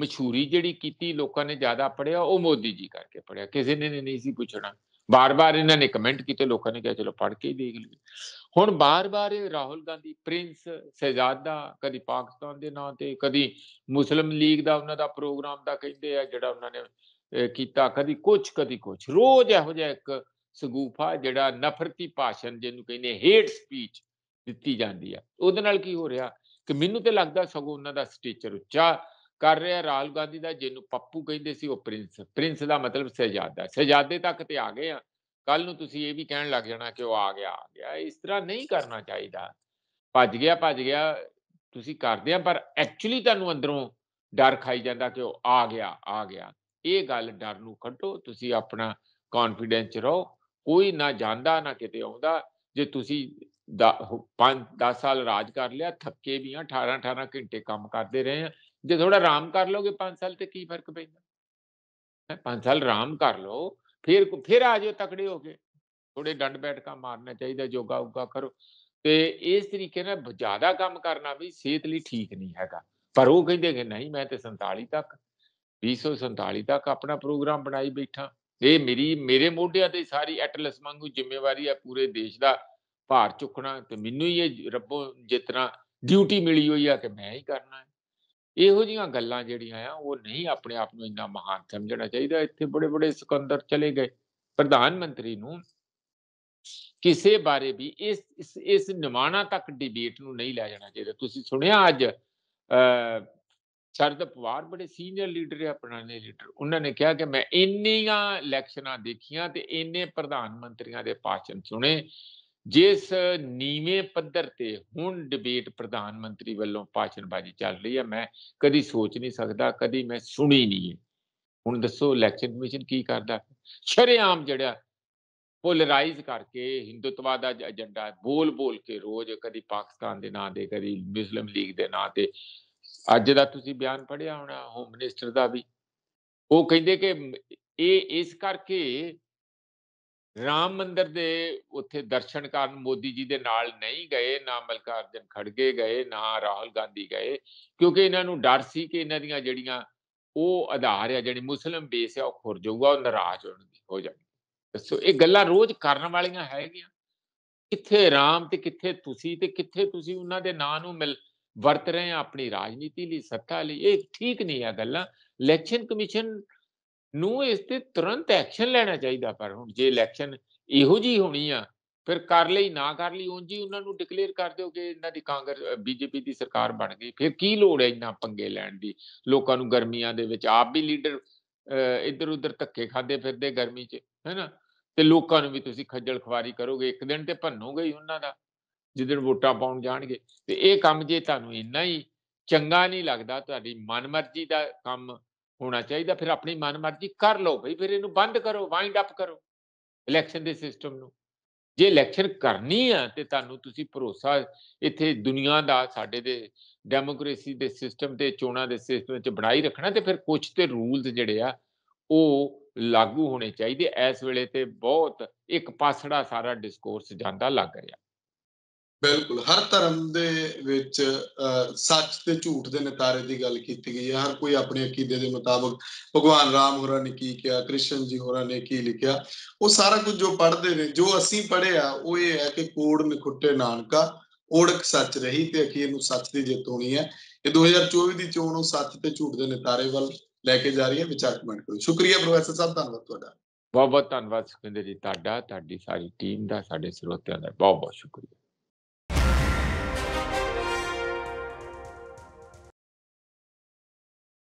ਮਸ਼ਹੂਰੀ ਜਿਹੜੀ ਕੀਤੀ ਲੋਕਾਂ ਨੇ ਜ਼ਿਆਦਾ ਪੜਿਆ ਉਹ ਮੋਦੀ ਜੀ ਕਰਕੇ ਪੜਿਆ ਕਿਸੇ ਨੇ ਨਹੀਂ ਸੀ ਪੁੱਛਣਾ ਬਾਰ-ਬਾਰ ਇਹਨਾਂ ਨੇ ਕਮੈਂਟ ਕੀਤੇ ਲੋਕਾਂ ਨੇ ਕਿਹਾ ਚਲੋ ਪੜ ਕੇ ਹੀ ਦੇਖ ਲਈਏ ਹੁਣ ਬਾਰ-ਬਾਰ ਇਹ ਰਾਹੁਲ ਗਾਂਧੀ ਪ੍ਰਿੰਸ ਸਹਿਜ਼ਾਦਾ ਕਦੀ ਪਾਕਿਸਤਾਨ ਦੇ ਨਾਂ ਤੇ ਕਦੀ ਮੁਸਲਿਮ ਲੀਗ ਦਾ ਉਹਨਾਂ ਦਾ ਪ੍ਰੋਗਰਾਮ ਦਾ ਕਹਿੰਦੇ ਆ ਜਿਹੜਾ ਉਹਨਾਂ ਨੇ ਕੀਤਾ ਕਦੀ ਕੁਝ ਕਦੀ ਕੁਝ ਰੋਜ਼ ਇਹੋ ਜਿਹਾ ਇੱਕ ਸਗੂਫਾ ਜਿਹੜਾ ਨਫ਼ਰਤੀ ਭਾਸ਼ਣ ਜਿਹਨੂੰ ਕਹਿੰਦੇ ਹੇਟ ਸਪੀਚ ਦਿੱਤੀ ਜਾਂਦੀ ਆ ਉਹਦੇ ਨਾਲ ਕੀ ਹੋ ਰਿਹਾ ਕਿ ਮੈਨੂੰ ਤੇ ਲੱਗਦਾ ਸਗੋਂ ਉਹਨਾਂ ਦਾ ਸਟੀਚਰ ਉੱਚਾ ਕਰ ਰਿਹਾ ਰਾਹੁਲ ਗਾਂਧੀ ਦਾ ਜਿਹਨੂੰ ਪੱਪੂ ਕਹਿੰਦੇ ਸੀ ਉਹ ਪ੍ਰਿੰਸ ਪ੍ਰਿੰਸ ਦਾ ਮਤਲਬ ਸਜਾਦਾ ਸਜਾਦੇ ਤੱਕ ਤੇ ਆ ਗਏ ਆ ਕੱਲ ਨੂੰ ਤੁਸੀਂ ਇਹ ਵੀ ਕਹਿਣ ਲੱਗ ਜਾਣਾ ਕਿ ਉਹ ਆ ਗਿਆ ਆ ਗਿਆ ਇਸ ਤਰ੍ਹਾਂ ਨਹੀਂ ਕਰਨਾ ਚਾਹੀਦਾ ਭੱਜ ਗਿਆ ਭੱਜ ਗਿਆ ਤੁਸੀਂ ਕਰਦੇ ਆ ਪਰ ਐਕਚੁਅਲੀ ਤੁਹਾਨੂੰ ਅੰਦਰੋਂ ਡਰ ਖਾਈ ਜਾਂਦਾ ਕਿ ਉਹ ਆ ਗਿਆ ਆ ਗਿਆ ਇਹ ਗੱਲ ਡਰ ਨੂੰ ਕੱਢੋ ਤੁਸੀਂ ਆਪਣਾ ਕੌਨਫੀਡੈਂਸ ਰਹੋ ਕੋਈ ਨਾ ਜਾਂਦਾ ਨਾ ਕਿਤੇ ਆਉਂਦਾ ਜੇ ਤੁਸੀਂ ਦਾ 5-10 ਸਾਲ ਰਾਜ ਕਰ ਲਿਆ ਥੱਕੇ ਵੀ ਆ 18-18 ਘੰਟੇ ਕੰਮ ਕਰਦੇ ਰਹੇ ਆ ਜੇ ਥੋੜਾ ਆਰਾਮ ਕਰ ਲੋਗੇ 5 ਸਾਲ ਤੇ ਕੀ ਫਰਕ ਪੈਂਦਾ ਹੈ 5 ਸਾਲ ਆਰਾਮ ਕਰ ਲੋ ਫਿਰ ਫਿਰ ਆ ਜਿਓ ਤਕੜੇ ਹੋ ਕੇ ਥੋੜੇ ਡੰਡ ਬੈਠਕਾ ਮਾਰਨਾ ਚਾਹੀਦਾ ਜੋਗਾ ਉਗਾ ਕਰੋ ਤੇ ਇਸ ਤਰੀਕੇ ਨਾਲ ਜ਼ਿਆਦਾ ਕੰਮ ਕਰਨਾ ਵੀ ਸਿਹਤ ਲਈ ਠੀਕ ਨਹੀਂ ਹੈਗਾ ਪਰ ਉਹ ਕਹਿੰਦੇ ਕਿ ਨਹੀਂ ਮੈਂ ਤੇ 47 ਤੱਕ 247 ਤੱਕ ਆਪਣਾ ਪ੍ਰੋਗਰਾਮ ਬਣਾਈ ਬੈਠਾ ਇਹ ਮੇਰੀ ਮੇਰੇ ਮੋਢਿਆਂ ਤੇ ਸਾਰੀ ਐਟਲਸ ਵਾਂਗੂ ਜ਼ਿੰਮੇਵਾਰੀ ਹੈ ਪੂਰੇ ਦੇਸ਼ ਦਾ ਭਾਰ ਚੁੱਕਣਾ ਤੇ ਮੈਨੂੰ ਹੀ ਇਹ ਰੱਬੋਂ ਜਿਤਨਾ ਡਿਊਟੀ ਮਿਲੀ ਹੋਈ ਆ ਕਿ ਮੈਂ ਹੀ ਕਰਨਾ ਹੈ ਇਹੋ ਜੀਆਂ ਗੱਲਾਂ ਜਿਹੜੀਆਂ ਆ ਉਹ ਨਹੀਂ ਆਪਣੇ ਆਪ ਨੂੰ ਇੰਨਾ ਮਹਾਨ ਸਮਝਣਾ ਚਾਹੀਦਾ ਇੱਥੇ ਬੜੇ ਬੜੇ ਸਿਕੰਦਰ ਚਲੇ ਗਏ ਪ੍ਰਧਾਨ ਮੰਤਰੀ ਨੂੰ ਕਿਸੇ ਬਾਰੇ ਵੀ ਇਸ ਇਸ ਨਿਮਾਣਾ ਤੱਕ ਡਿਬੇਟ ਨੂੰ ਨਹੀਂ ਲੈ ਜਾਣਾ ਚਾਹੀਦਾ ਤੁਸੀਂ ਸੁਣਿਆ ਅੱਜ ਅ ਸ਼ਰਦ ਪਵਾਰ ਬੜੇ ਸੀਨੀਅਰ ਲੀਡਰ ਹੈ ਆਪਣਾ ਨੇ ਲੀਡਰ ਉਹਨਾਂ ਨੇ ਕਿਹਾ ਕਿ ਮੈਂ ਇੰਨੀਆਂ ਇਲੈਕਸ਼ਨਾਂ ਦੇਖੀਆਂ ਤੇ ਇੰਨੇ ਪ੍ਰਧਾਨ ਮੰਤਰੀਆਂ ਦੇ ਭਾਸ਼ਣ ਸੁਣੇ ਜਿਸ ਨੀਵੇਂ ਪੱਧਰ ਤੇ ਹੁਣ ਡਿਬੇਟ ਪ੍ਰਧਾਨ ਮੰਤਰੀ ਵੱਲੋਂ ਭਾਸ਼ਣਬਾਜ਼ੀ ਚੱਲ ਰਹੀ ਹੈ ਮੈਂ ਕਦੀ ਸੋਚ ਨਹੀਂ ਸਕਦਾ ਕਦੀ ਮੈਂ ਸੁਣੀ ਨਹੀਂ ਹੈ ਹੁਣ ਦੱਸੋ ਇਲੈਕਸ਼ਨ ਕਮਿਸ਼ਨ ਕੀ ਕਰਦਾ ਸ਼ਰੇਆਮ ਜਿਹੜਾ ਪੋਲਰਾਈਜ਼ ਕਰਕੇ ਹਿੰਦੂਤਵਾ ਦਾ ਏਜੰਡਾ ਬੋਲ ਬੋਲ ਕੇ ਰੋਜ਼ ਕਦੀ ਪਾਕਿਸਤਾਨ ਦੇ ਨਾਂ ਤੇ ਕਦੀ ਮੁਸਲਮ ਲੀਗ ਦੇ ਨਾਂ ਤੇ ਅੱਜ ਦਾ ਤੁਸੀਂ ਬਿਆਨ ਪੜਿਆ ਹੋਣਾ ਹੋਮ ਮਿਨਿਸਟਰ ਦਾ ਵੀ ਉਹ ਕਹਿੰਦੇ ਕਿ ਇਹ ਇਸ ਕਰਕੇ ਰਾਮ ਮੰਦਰ ਦੇ ਉੱਥੇ ਦਰਸ਼ਨ ਕਰਨ ਮੋਦੀ ਜੀ ਦੇ ਨਾਲ ਨਹੀਂ ਗਏ ਨਾ ਮਲਕਾ ਅਰਜਨ ਖੜਗੇ ਗਏ ਨਾ ਰਾਹੁਲ ਗਾਂਧੀ ਗਏ ਕਿਉਂਕਿ ਇਹਨਾਂ ਨੂੰ ਡਰ ਸੀ ਕਿ ਇਹਨਾਂ ਦੀਆਂ ਜਿਹੜੀਆਂ ਉਹ ਆਧਾਰ ਆ ਜਿਹੜੀ ਮੁਸਲਮ ਬੇਸ ਆ ਉਹ ਖੁਰ ਜਾਊਗਾ ਉਹ ਨਾਰਾਜ਼ ਹੋਣਗੇ ਹੋ ਜਾਣਗੇ ਸੋ ਇਹ ਗੱਲਾਂ ਰੋਜ਼ ਕਰਨ ਵਾਲੀਆਂ ਹੈਗੀਆਂ ਕਿੱਥੇ ਰਾਮ ਤੇ ਕਿੱਥੇ ਤੁਸੀਂ ਤੇ ਕਿੱਥੇ ਤੁਸੀਂ ਉਹਨਾਂ ਦੇ ਨਾਂ ਨੂੰ ਮਿਲ ਵਰਤ ਰਹੇ ਆ ਆਪਣੀ ਰਾਜਨੀਤੀ ਲਈ ਸੱਤਾ ਲਈ ਇਹ ਠੀਕ ਨਹੀਂ ਆ ਗੱਲਾਂ ਇਲੈਕਸ਼ਨ ਕਮਿਸ਼ਨ ਨੂੰ ਇਸ ਤੇ ਤੁਰੰਤ ਐਕਸ਼ਨ ਲੈਣਾ ਚਾਹੀਦਾ ਪਰ ਹੁਣ ਜੇ ਇਲੈਕਸ਼ਨ ਇਹੋ ਜੀ ਹੋਣੀ ਆ ਫਿਰ ਕਰ ਲਈ ਨਾ ਕਰ ਲਈ ਉਂਝ ਉਹਨਾਂ ਨੂੰ ਡਿਕਲੇਅਰ ਕਰ ਦਿਓ ਕਿ ਇਹਨਾਂ ਦੀ ਕਾਂਗਰਸ ਬੀਜੇਪੀ ਦੀ ਸਰਕਾਰ ਬਣ ਗਈ ਫਿਰ ਕੀ ਲੋੜ ਹੈ ਇੰਨਾ ਪੰਗੇ ਲੈਣ ਦੀ ਲੋਕਾਂ ਨੂੰ ਗਰਮੀਆਂ ਦੇ ਵਿੱਚ ਆਪ ਵੀ ਲੀਡਰ ਇੱਧਰ ਉੱਧਰ ਧੱਕੇ ਖਾਦੇ ਫਿਰਦੇ ਗਰਮੀ 'ਚ ਹੈਨਾ ਤੇ ਲੋਕਾਂ ਨੂੰ ਵੀ ਤੁਸੀਂ ਖੱਜਲ ਖਵਾਰੀ ਕਰੋਗੇ ਇੱਕ ਦਿਨ ਤੇ ਭੰਨੋਗੇ ਹੀ ਉਹਨਾਂ ਦਾ ਜਿੱਦਣ ਵੋਟਾਂ ਪਾਉਣ ਜਾਣਗੇ ਤੇ ਇਹ ਕੰਮ ਜੇ ਤੁਹਾਨੂੰ ਇੰਨਾ ਹੀ ਚੰਗਾ ਨਹੀਂ ਲੱਗਦਾ ਤੁਹਾਡੀ ਮਨਮਰਜ਼ੀ ਦਾ ਕੰਮ ਹੋਣਾ ਚਾਹੀਦਾ ਫਿਰ ਆਪਣੀ ਮਨਮਰਜ਼ੀ ਕਰ ਲਓ ਭਈ ਫਿਰ ਇਹਨੂੰ ਬੰਦ ਕਰੋ ਵਾਈਂਡ ਅਪ ਕਰੋ ਇਲੈਕਸ਼ਨ ਦੇ ਸਿਸਟਮ ਨੂੰ ਜੇ ਇਲੈਕਸ਼ਨ ਕਰਨੀ ਆ ਤੇ ਤੁਹਾਨੂੰ ਤੁਸੀਂ ਭਰੋਸਾ ਇੱਥੇ ਦੁਨੀਆ ਦਾ ਸਾਡੇ ਦੇ ਡੈਮੋਕ੍ਰੇਸੀ ਦੇ ਸਿਸਟਮ ਤੇ ਚੋਣਾਂ ਦੇ ਸਿਸਟਮ ਵਿੱਚ ਬਣਾਈ ਰੱਖਣਾ ਤੇ ਫਿਰ ਕੁਝ ਤੇ ਰੂਲਸ ਜਿਹੜੇ ਆ ਉਹ ਲਾਗੂ ਹੋਣੇ ਚਾਹੀਦੇ ਇਸ ਵੇਲੇ ਤੇ ਬਹੁਤ ਇੱਕ ਪਾਸੜਾ ਸਾਰਾ ਡਿਸਕੋਰਸ ਜਾਂਦਾ ਲੱਗ ਰਿਹਾ ਬਿਲਕੁਲ ਹਰ ਧਰਮ ਦੇ ਵਿੱਚ ਸੱਚ ਤੇ ਝੂਠ ਦੇ ਨਿਤਾਰੇ ਦੀ ਗੱਲ ਕੀਤੀ ਗਈ ਹੈ ਹਰ ਕੋਈ ਆਪਣੇ ਅਕੀਦੇ ਦੇ ਮੁਤਾਬਕ ਭਗਵਾਨ ਰਾਮ ਹੋਰਾਂ ਨੇ ਕੀ ਕਿਹਾ ਕ੍ਰਿਸ਼ਨ ਜੀ ਹੋਰਾਂ ਨੇ ਕੀ ਲਿਖਿਆ ਉਹ ਸਾਰਾ ਕੁਝ ਜੋ ਪੜ੍ਹਦੇ ਨੇ ਜੋ ਅਸੀਂ ਪੜ੍ਹਿਆ ਉਹ ਇਹ ਹੈ ਕਿ ਕੋੜ ਨਖੁੱਟੇ ਨਾਨਕਾ ਓੜਕ ਸੱਚ ਰਹੀ ਤੇ ਅਖੀਰ ਨੂੰ ਸੱਚ ਦੀ ਜਿੱਤ ਹੋਣੀ ਹੈ ਇਹ 2024 ਦੀ ਚੋਣ ਉਹ ਸੱਚ ਤੇ ਝੂਠ ਦੇ ਨਿਤਾਰੇ ਵੱਲ ਲੈ ਕੇ ਜਾ ਰਹੀ ਹੈ ਵਿਚਾਰ ਕਮੈਂਟ ਕਰੋ ਸ਼ੁਕਰੀਆ ਪ੍ਰੋਫੈਸਰ ਸਾਹਿਬ ਧੰਨਵਾਦ ਤੁਹਾਡਾ ਬਹੁਤ ਬਹੁਤ ਧੰਨਵਾਦ ਸੁਖਿੰਦਰ ਜੀ ਤੁਹਾਡਾ ਤੁਹਾਡੀ ਸਾਰੀ ਟੀਮ ਦਾ ਸਾਡੇ ਸਰੋਤਿਆਂ ਦਾ ਬਹੁਤ ਬਹੁਤ ਸ਼ੁਕਰੀਆ